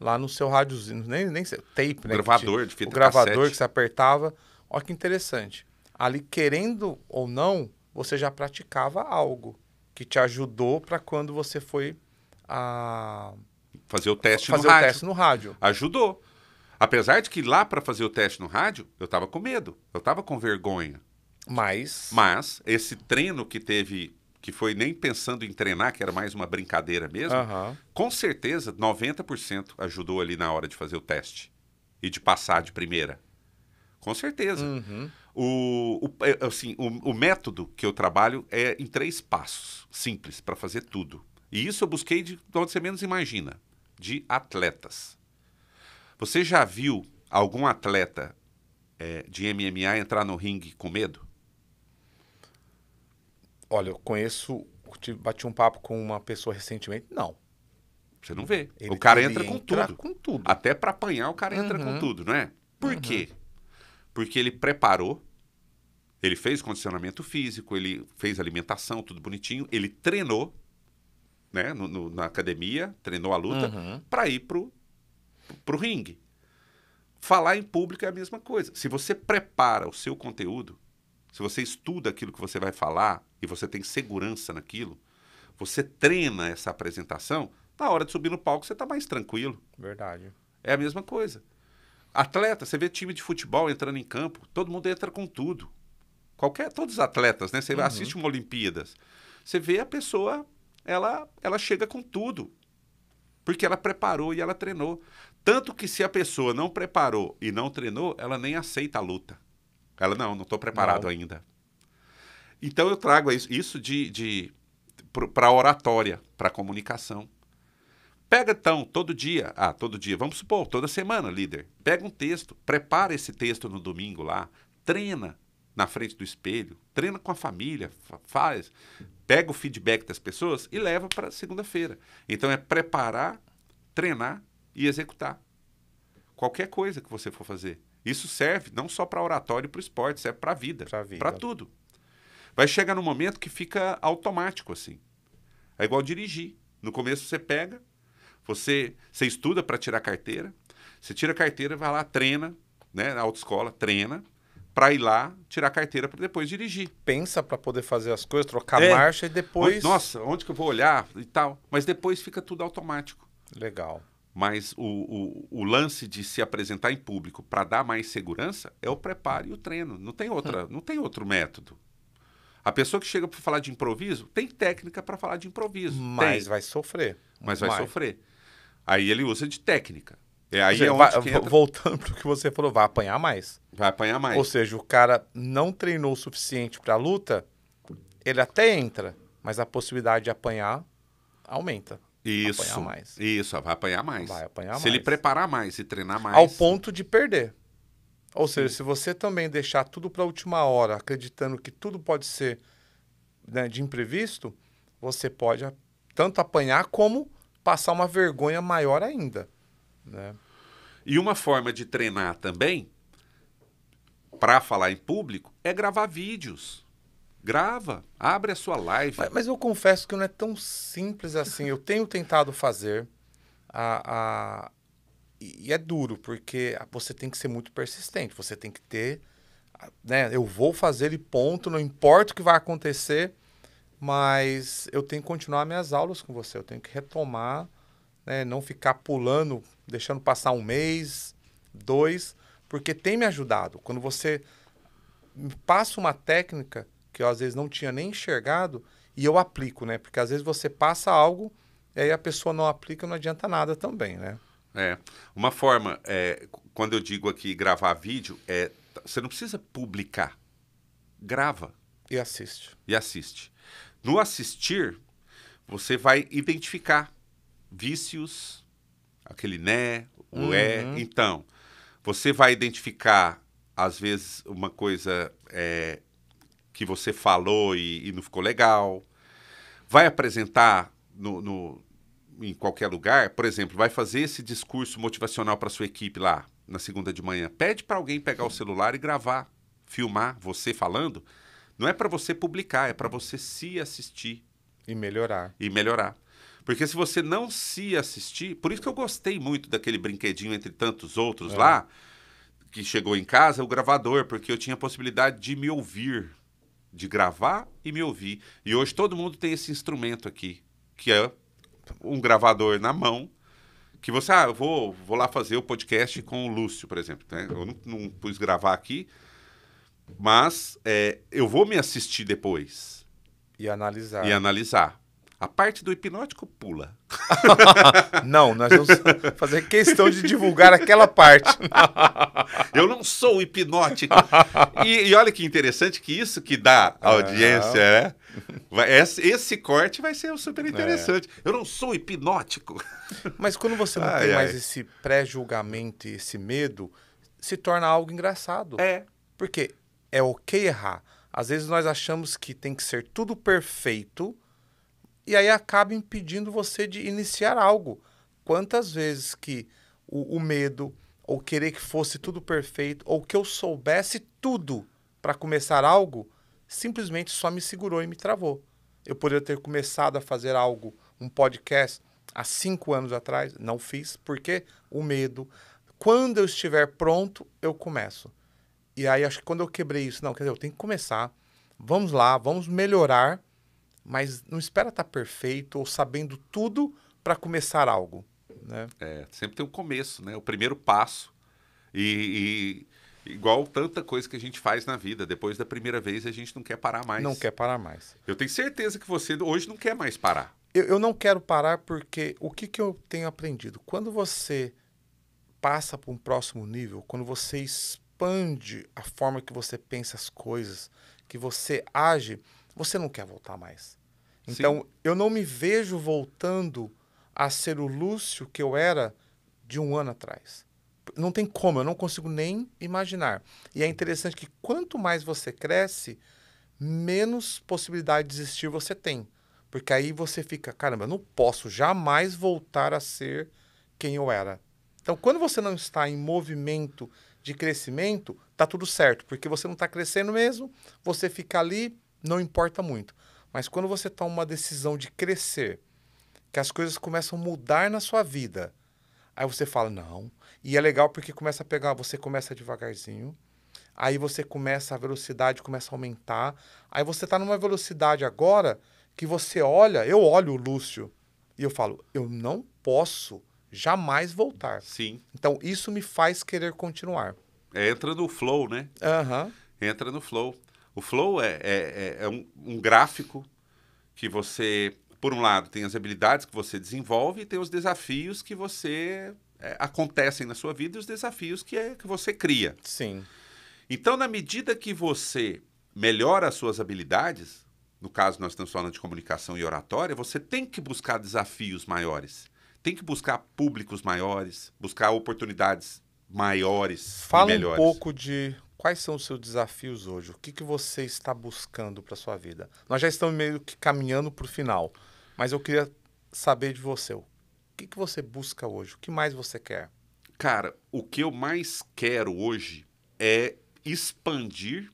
lá no seu rádiozinho, nem, nem tape, né? Gravador de fita O gravador cassete. que você apertava. Olha que interessante. Ali, querendo ou não, você já praticava algo que te ajudou para quando você foi a fazer o teste fazer no o rádio. teste no rádio. Ajudou. Apesar de que lá para fazer o teste no rádio, eu estava com medo, eu estava com vergonha. Mas mas esse treino que teve que foi nem pensando em treinar, que era mais uma brincadeira mesmo, uhum. com certeza 90% ajudou ali na hora de fazer o teste e de passar de primeira. Com certeza. Uhum. O, o, é, assim, o, o, método que eu trabalho é em três passos simples para fazer tudo. E isso eu busquei de, de onde você menos imagina, de atletas. Você já viu algum atleta é, de MMA entrar no ringue com medo? Olha, eu conheço, te bati um papo com uma pessoa recentemente, não. Você não vê. Ele, o cara entra, com, entra tudo. com, tudo. Até para apanhar, o cara entra uhum. com tudo, não é? Por uhum. quê? porque ele preparou, ele fez condicionamento físico, ele fez alimentação, tudo bonitinho, ele treinou, né, no, no, na academia, treinou a luta, uhum. para ir pro, pro ringue. Falar em público é a mesma coisa. Se você prepara o seu conteúdo, se você estuda aquilo que você vai falar e você tem segurança naquilo, você treina essa apresentação, na hora de subir no palco você está mais tranquilo. Verdade. É a mesma coisa. Atleta, você vê time de futebol entrando em campo, todo mundo entra com tudo. Qualquer, todos os atletas, né? Você uhum. assiste uma Olimpíadas, você vê a pessoa, ela, ela chega com tudo. Porque ela preparou e ela treinou. Tanto que se a pessoa não preparou e não treinou, ela nem aceita a luta. Ela, não, não estou preparado não. ainda. Então eu trago isso, isso de, de para oratória, para comunicação. Pega então, todo dia, ah, todo dia, vamos supor, toda semana, líder, pega um texto, prepara esse texto no domingo lá, treina na frente do espelho, treina com a família, faz, pega o feedback das pessoas e leva para segunda-feira. Então é preparar, treinar e executar. Qualquer coisa que você for fazer. Isso serve não só para oratório e para o esporte, serve para a vida, para tudo. Vai chegar num momento que fica automático assim. É igual dirigir. No começo você pega, você, você estuda para tirar carteira, você tira a carteira, vai lá, treina, né, na autoescola, treina, para ir lá tirar a carteira para depois dirigir. Pensa para poder fazer as coisas, trocar é. marcha e depois. Nossa, onde que eu vou olhar e tal. Mas depois fica tudo automático. Legal. Mas o, o, o lance de se apresentar em público para dar mais segurança é o preparo e o treino. Não tem outra, hum. não tem outro método. A pessoa que chega para falar de improviso tem técnica para falar de improviso. Mas tem. vai sofrer. Mas vai, vai sofrer. Aí ele usa de técnica. É aí seja, é onde vai, entra... Voltando para o que você falou, vai apanhar mais. Vai apanhar mais. Ou seja, o cara não treinou o suficiente para a luta, ele até entra, mas a possibilidade de apanhar aumenta. Isso. Apanhar mais. Isso, vai apanhar mais. Vai apanhar se mais. ele preparar mais e treinar mais. Ao ponto de perder. Ou seja, se você também deixar tudo para a última hora, acreditando que tudo pode ser né, de imprevisto, você pode tanto apanhar como passar uma vergonha maior ainda. Né? E uma forma de treinar também, para falar em público, é gravar vídeos. Grava, abre a sua live. Mas, mas eu confesso que não é tão simples assim. eu tenho tentado fazer, a, a, e é duro, porque você tem que ser muito persistente, você tem que ter. Né, eu vou fazer e ponto, não importa o que vai acontecer. Mas eu tenho que continuar minhas aulas com você, eu tenho que retomar, né, não ficar pulando, deixando passar um mês, dois, porque tem me ajudado. Quando você passa uma técnica que eu às vezes não tinha nem enxergado e eu aplico, né? Porque às vezes você passa algo e aí a pessoa não aplica, não adianta nada também, né? É. Uma forma, é, quando eu digo aqui gravar vídeo, é você não precisa publicar. Grava. E assiste. E assiste. No assistir, você vai identificar vícios, aquele né, o uhum. é. Então, você vai identificar, às vezes, uma coisa é, que você falou e, e, não ficou legal. Vai apresentar no, no, em qualquer lugar, por exemplo, vai fazer esse discurso motivacional para sua equipe lá na segunda de manhã. Pede para alguém pegar o celular e gravar, filmar você falando não é para você publicar, é para você se assistir. E melhorar. E melhorar. Porque se você não se assistir, por isso que eu gostei muito daquele brinquedinho entre tantos outros é. lá, que chegou em casa, o gravador, porque eu tinha a possibilidade de me ouvir, de gravar e me ouvir. E hoje todo mundo tem esse instrumento aqui, que é um gravador na mão, que você, ah, eu vou, vou lá fazer o podcast com o Lúcio, por exemplo. Né? Eu não, não pus gravar aqui, mas é, eu vou me assistir depois. E analisar. E analisar. A parte do hipnótico pula. <laughs> não, nós vamos fazer questão de divulgar aquela parte. <laughs> eu não sou hipnótico. E, e, olha que interessante que isso que dá a ah. audiência, é. né? Esse, esse, corte vai ser super interessante. É. Eu não sou hipnótico. Mas quando você não ai, tem ai. mais esse pré-julgamento, esse medo, se torna algo engraçado. É. Porque é ok errar. Às vezes nós achamos que tem que ser tudo perfeito e aí acaba impedindo você de iniciar algo. Quantas vezes que o, o medo, ou querer que fosse tudo perfeito, ou que eu soubesse tudo para começar algo, simplesmente só me segurou e me travou. Eu poderia ter começado a fazer algo, um podcast, há cinco anos atrás, não fiz, porque o medo. Quando eu estiver pronto, eu começo. E aí acho que quando eu quebrei isso, não, quer dizer, eu tenho que começar. Vamos lá, vamos melhorar, mas não espera estar tá perfeito ou sabendo tudo para começar algo. Né? É, sempre tem um começo, né? O primeiro passo. E, e, igual tanta coisa que a gente faz na vida, depois da primeira vez a gente não quer parar mais. Não quer parar mais. Eu tenho certeza que você hoje não quer mais parar. Eu, eu não quero parar porque o que, que eu tenho aprendido? Quando você passa para um próximo nível, quando você expande a forma que você pensa as coisas, que você age, você não quer voltar mais. Então, Sim. eu não me vejo voltando a ser o Lúcio que eu era de um ano atrás. Não tem como, eu não consigo nem imaginar. E é interessante que quanto mais você cresce, menos possibilidade de desistir você tem. Porque aí você fica, caramba, eu não posso jamais voltar a ser quem eu era. Então, quando você não está em movimento de crescimento, tá tudo certo, porque você não está crescendo mesmo, você fica ali, não importa muito. Mas quando você toma uma decisão de crescer, que as coisas começam a mudar na sua vida, aí você fala não. E é legal porque começa a pegar, você começa devagarzinho, aí você começa a velocidade começa a aumentar, aí você está numa velocidade agora que você olha, eu olho o Lúcio e eu falo, eu não posso jamais voltar. Sim. Então isso me faz querer continuar. É, entra no flow, né? Uhum. Entra no flow. O flow é, é, é, é um, um, gráfico que você, por um lado, tem as habilidades que você desenvolve e tem os desafios que você é, acontecem na sua vida e os desafios que, é, que você cria. Sim. Então, na medida que você melhora as suas habilidades, no caso nós estamos falando de comunicação e oratória, você tem que buscar desafios maiores tem que buscar públicos maiores, buscar oportunidades maiores Fala melhores. um pouco de quais são os seus desafios hoje, o que, que você está buscando para sua vida. Nós já estamos meio que caminhando para o final, mas eu queria saber de você, o que, que você busca hoje, o que mais você quer? Cara, o que eu mais quero hoje é expandir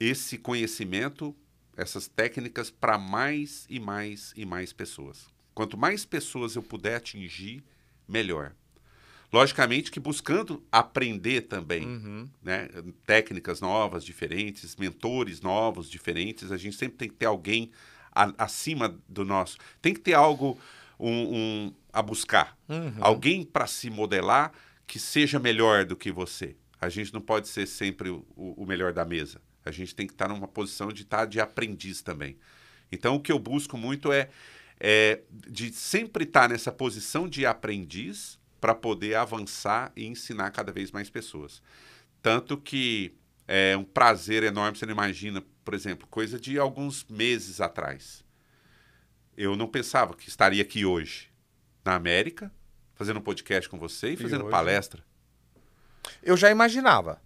esse conhecimento, essas técnicas para mais e mais e mais pessoas. Quanto mais pessoas eu puder atingir, melhor. Logicamente que buscando aprender também, uhum. né? Técnicas novas, diferentes, mentores novos, diferentes. A gente sempre tem que ter alguém a, acima do nosso. Tem que ter algo um, um a buscar. Uhum. Alguém para se modelar que seja melhor do que você. A gente não pode ser sempre o, o melhor da mesa. A gente tem que estar numa posição de estar de aprendiz também. Então, o que eu busco muito é é, de sempre estar tá nessa posição de aprendiz para poder avançar e ensinar cada vez mais pessoas. Tanto que é, é um prazer enorme, você não imagina, por exemplo, coisa de alguns meses atrás. Eu não pensava que estaria aqui hoje, na América, fazendo um podcast com você e fazendo hoje... palestra. Eu já imaginava.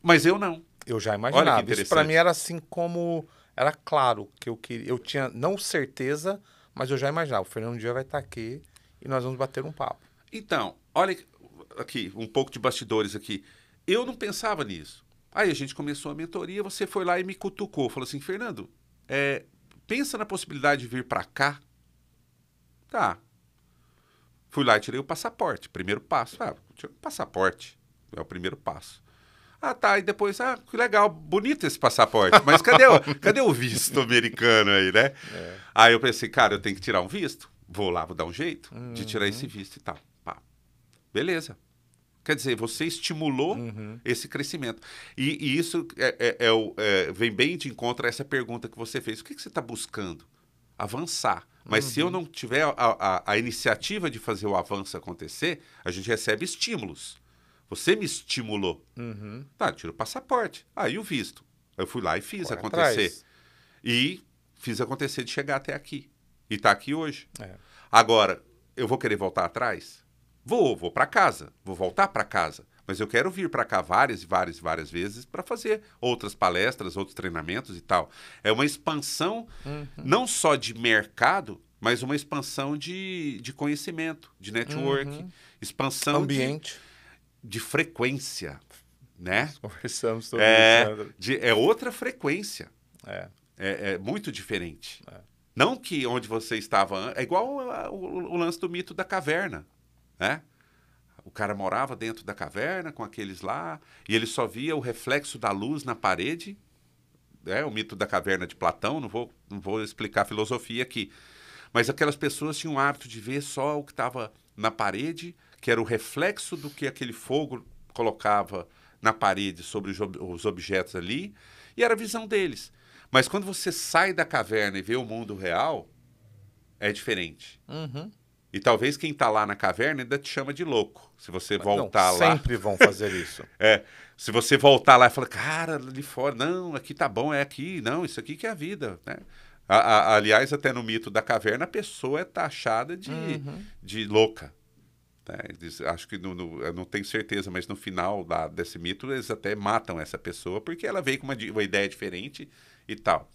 Mas eu não. Eu já imaginava. Isso para mim era assim como era claro que eu queria, eu tinha não certeza, mas eu já imaginava, o Fernando um dia vai estar tá aqui e nós vamos bater um papo. Então, olha aqui, um pouco de bastidores aqui. Eu não pensava nisso. Aí a gente começou a mentoria, você foi lá e me cutucou. Falou assim, Fernando, é, pensa na possibilidade de vir para cá. Tá. Fui lá e tirei o passaporte. Primeiro passo. Ah, tirei o passaporte. É o primeiro passo. Ah, tá. E depois, ah, que legal, bonito esse passaporte. Mas cadê o, <laughs> cadê o visto americano aí, né? É. Aí eu pensei, cara, eu tenho que tirar um visto. Vou lá, vou dar um jeito uhum. de tirar esse uhum. visto e tal. Pá. Beleza. Quer dizer, você estimulou uhum. esse crescimento. E, e isso é, é, é, é vem bem de encontro a essa pergunta que você fez. O que, que você está buscando? Avançar. Mas uhum. se eu uhum. não tiver a, a, a, iniciativa de fazer o avanço acontecer, a gente recebe estímulos. Você me estimulou. Uhum. Tá, tira o passaporte. Aí o visto. Eu fui lá e fiz acontecer. Atrás. E fiz acontecer de chegar até aqui. E tá aqui hoje. É. Agora, eu vou querer voltar atrás? Vou, vou para casa, vou voltar para casa. Mas eu quero vir para cá várias e várias e várias vezes para fazer outras palestras, outros treinamentos e tal. É uma expansão uhum. não só de mercado, mas uma expansão de, de conhecimento, de network, uhum. expansão ambiente. De, de frequência, né? Conversamos sobre é, isso. Né, de, é outra frequência. É. É, é muito diferente. É. Não que onde você estava... É igual a, o, o, lance do mito da caverna, né? O cara morava dentro da caverna com aqueles lá e ele só via o reflexo da luz na parede. É o mito da caverna de Platão, não vou, não vou explicar a filosofia aqui. Mas aquelas pessoas tinham o hábito de ver só o que estava na parede que era o reflexo do que aquele fogo colocava na parede sobre os, os objetos ali, e era a visão deles. Mas quando você sai da caverna e vê o mundo real, é diferente. Uhum. E talvez quem está lá na caverna ainda te chama de louco. Se você Mas voltar não, lá. Sempre vão fazer isso. <laughs> é. Se você voltar lá e falar, cara, ali fora, não, aqui tá bom, é aqui, não, isso aqui que é a vida, né? A, a, aliás, até no mito da caverna, a pessoa é taxada de, uhum. de louca. Né? acho que no, no, eu não tenho certeza, mas no final da, desse mito eles até matam essa pessoa porque ela veio com uma, uma ideia diferente e tal.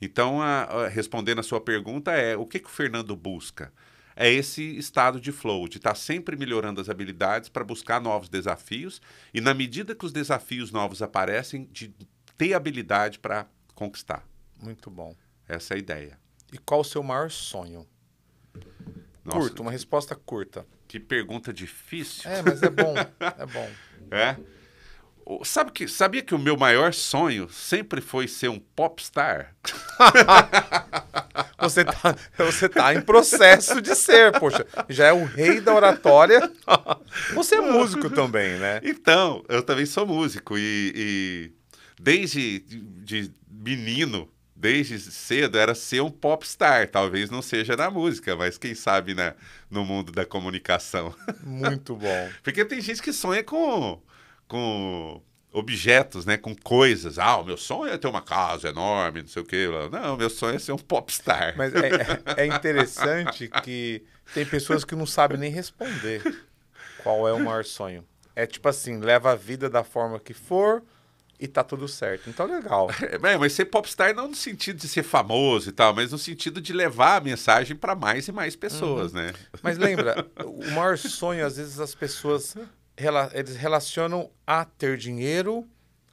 Então, a, a, respondendo a sua pergunta, é o que, que o Fernando busca? É esse estado de flow, de estar tá sempre melhorando as habilidades para buscar novos desafios e, na medida que os desafios novos aparecem, de ter habilidade para conquistar. Muito bom. Essa é a ideia. E qual o seu maior sonho? Nossa. Curto, uma resposta curta. Que pergunta difícil. É, mas é bom. <laughs> é bom. É? Sabe que, sabia que o meu maior sonho sempre foi ser um popstar? <laughs> você, tá, você tá em processo de ser, poxa. Já é o rei da oratória. Você é músico também, né? Então, eu também sou músico. E, e desde de menino, desde cedo era ser um popstar. Talvez não seja na música, mas quem sabe na, né, no mundo da comunicação. <laughs> Muito bom. Porque tem gente que sonha com, com objetos, né? Com coisas. Ah, o meu sonho é ter uma casa enorme, não sei o quê. Não, meu sonho é ser um popstar. Mas é, é, é interessante que tem pessoas que não sabem nem responder qual é o maior sonho. É tipo assim, leva a vida da forma que for e tá tudo certo. Então, legal. <laughs> É, mas ser popstar não no sentido de ser famoso e tal, mas no sentido de levar a mensagem para mais e mais pessoas, uhum. né? Mas lembra, <laughs> o maior sonho, às vezes, as pessoas rela eles relacionam a ter dinheiro,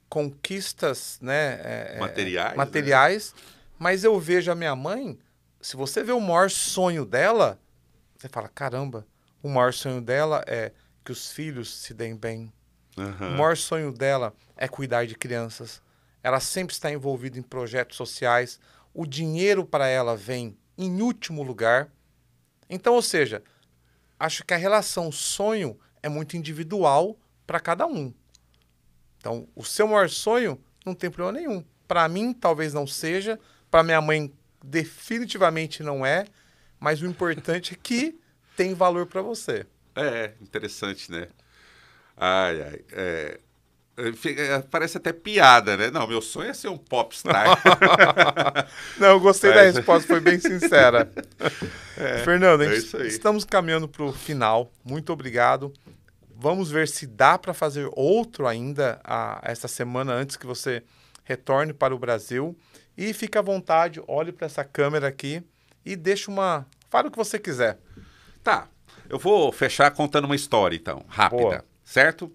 conquistas né, é, é materiais, materiais né? mas eu vejo a minha mãe, se você vê o maior sonho dela, você fala, caramba, o maior sonho dela é que os filhos se deem bem, Uhum. O maior sonho dela é cuidar de crianças. Ela sempre está envolvida em projetos sociais. O dinheiro para ela vem em último lugar. Então, ou seja, acho que a relação sonho é muito individual para cada um. Então, o seu maior sonho não tem problema nenhum. Para mim, talvez não seja. Para minha mãe, definitivamente não é. Mas o importante é que tem valor para você. É, interessante, né? Ai, ai. É, eh, eh, Parece até piada, né? Não, meu sonho é ser um popstar. <laughs> Não, eu gostei Mas... da resposta, foi bem sincera. <laughs> É, é, Fernando, é estamos caminhando para o final. Muito obrigado. Vamos ver se dá para fazer outro ainda a, essa semana antes que você retorne para o Brasil. E fique à vontade, olhe para essa câmera aqui e deixa uma. Fale o que você quiser. Tá. Eu vou fechar contando uma história, então, rápida. Boa certo?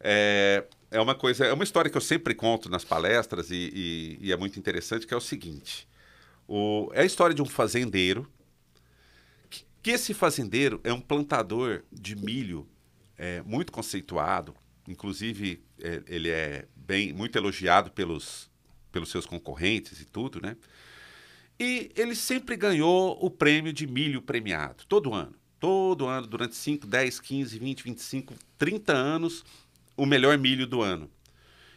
É, é uma coisa, é uma história que eu sempre conto nas palestras e, e, e é muito interessante, que é o seguinte. O, é a história de um fazendeiro, que, que esse fazendeiro é um plantador de milho é, muito conceituado, inclusive é, ele é bem muito elogiado pelos, pelos seus concorrentes e tudo, né? E ele sempre ganhou o prêmio de milho premiado, todo ano todo ano, durante 5, 10, 15, 20, 25, 30 anos, o melhor milho do ano.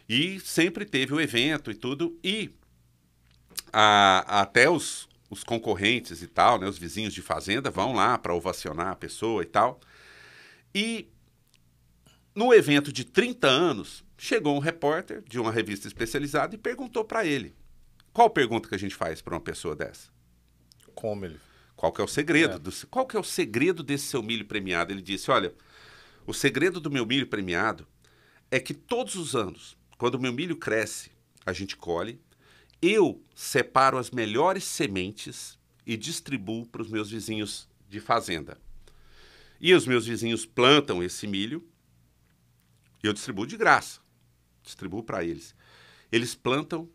E sempre teve o evento e tudo, e a, até os, os concorrentes e tal, né, os vizinhos de fazenda vão lá para ovacionar a pessoa e tal. E no evento de 30 anos, chegou um repórter de uma revista especializada e perguntou para ele: "Qual pergunta que a gente faz para uma pessoa dessa?" Como ele qual que é o segredo? É. Do, qual que é o segredo desse seu milho premiado? Ele disse, olha, o segredo do meu milho premiado é que todos os anos, quando o meu milho cresce, a gente colhe, eu separo as melhores sementes e distribuo para os meus vizinhos de fazenda. E os meus vizinhos plantam esse milho e eu distribuo de graça. Distribuo para eles. Eles plantam,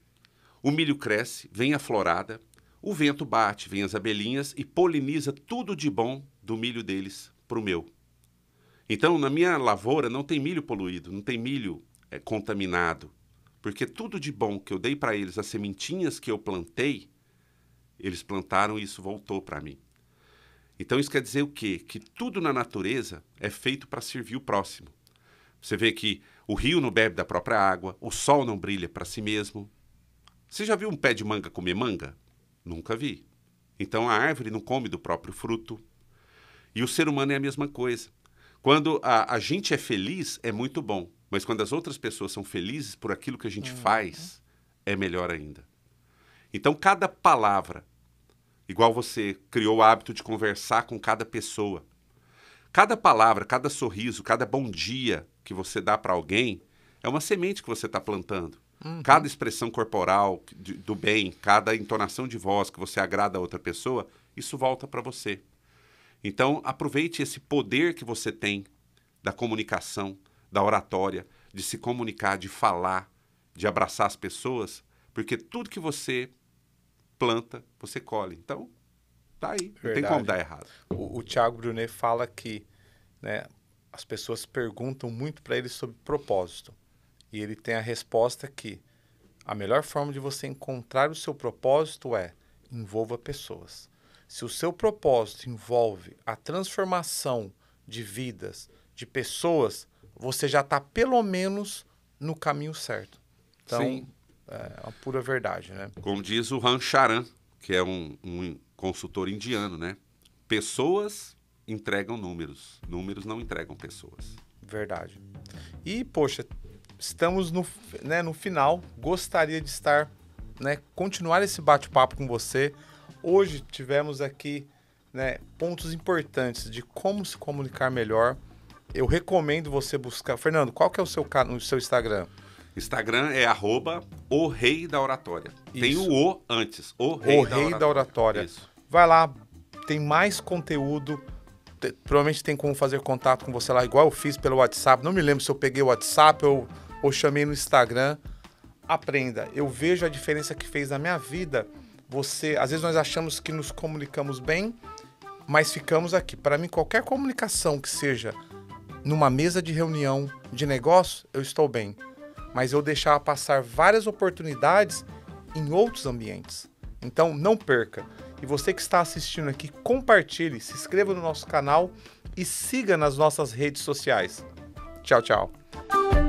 o milho cresce, vem a florada, o vento bate, vem as abelhinhas e poliniza tudo de bom do milho deles para o meu. Então, na minha lavoura não tem milho poluído, não tem milho é, contaminado, porque tudo de bom que eu dei para eles, as sementinhas que eu plantei, eles plantaram e isso voltou para mim. Então, isso quer dizer o quê? Que tudo na natureza é feito para servir o próximo. Você vê que o rio não bebe da própria água, o sol não brilha para si mesmo. Você já viu um pé de manga comer manga? Nunca vi. Então a árvore não come do próprio fruto. E o ser humano é a mesma coisa. Quando a, a gente é feliz, é muito bom. Mas quando as outras pessoas são felizes por aquilo que a gente uhum. faz, é melhor ainda. Então, cada palavra, igual você criou o hábito de conversar com cada pessoa, cada palavra, cada sorriso, cada bom dia que você dá para alguém é uma semente que você está plantando. Uhum. Cada expressão corporal do bem, cada entonação de voz que você agrada a outra pessoa, isso volta para você. Então, aproveite esse poder que você tem da comunicação, da oratória, de se comunicar, de falar, de abraçar as pessoas, porque tudo que você planta, você colhe. Então, tá aí. Verdade. Não tem como dar errado. O, o Tiago Brunet fala que né, as pessoas perguntam muito para ele sobre propósito. E ele tem a resposta que a melhor forma de você encontrar o seu propósito é envolva pessoas. Se o seu propósito envolve a transformação de vidas, de pessoas, você já está pelo menos no caminho certo. Então, Sim. é a pura verdade, né? Como diz o Han Charan, que é um, um consultor indiano, né? Pessoas entregam números, números não entregam pessoas. Verdade. E, poxa, estamos no, né, no final. Gostaria de estar, né, continuar esse bate-papo com você. Hoje tivemos aqui né, pontos importantes de como se comunicar melhor. Eu recomendo você buscar. Fernando, qual que é o seu, o seu Instagram? Instagram é arroba o rei da oratória. Isso. Tem o O antes. O rei, o da, rei oratória. da oratória. Isso. Vai lá, tem mais conteúdo. Te, provavelmente tem como fazer contato com você lá, igual eu fiz pelo WhatsApp. Não me lembro se eu peguei o WhatsApp ou eu ou chamei no Instagram, aprenda. Eu vejo a diferença que fez na minha vida. Você, às vezes nós achamos que nos comunicamos bem, mas ficamos aqui. Para mim, qualquer comunicação que seja numa mesa de reunião de negócio, eu estou bem. Mas eu deixava passar várias oportunidades em outros ambientes. Então, não perca. E você que está assistindo aqui, compartilhe, se inscreva no nosso canal e siga nas nossas redes sociais. Tchau, tchau.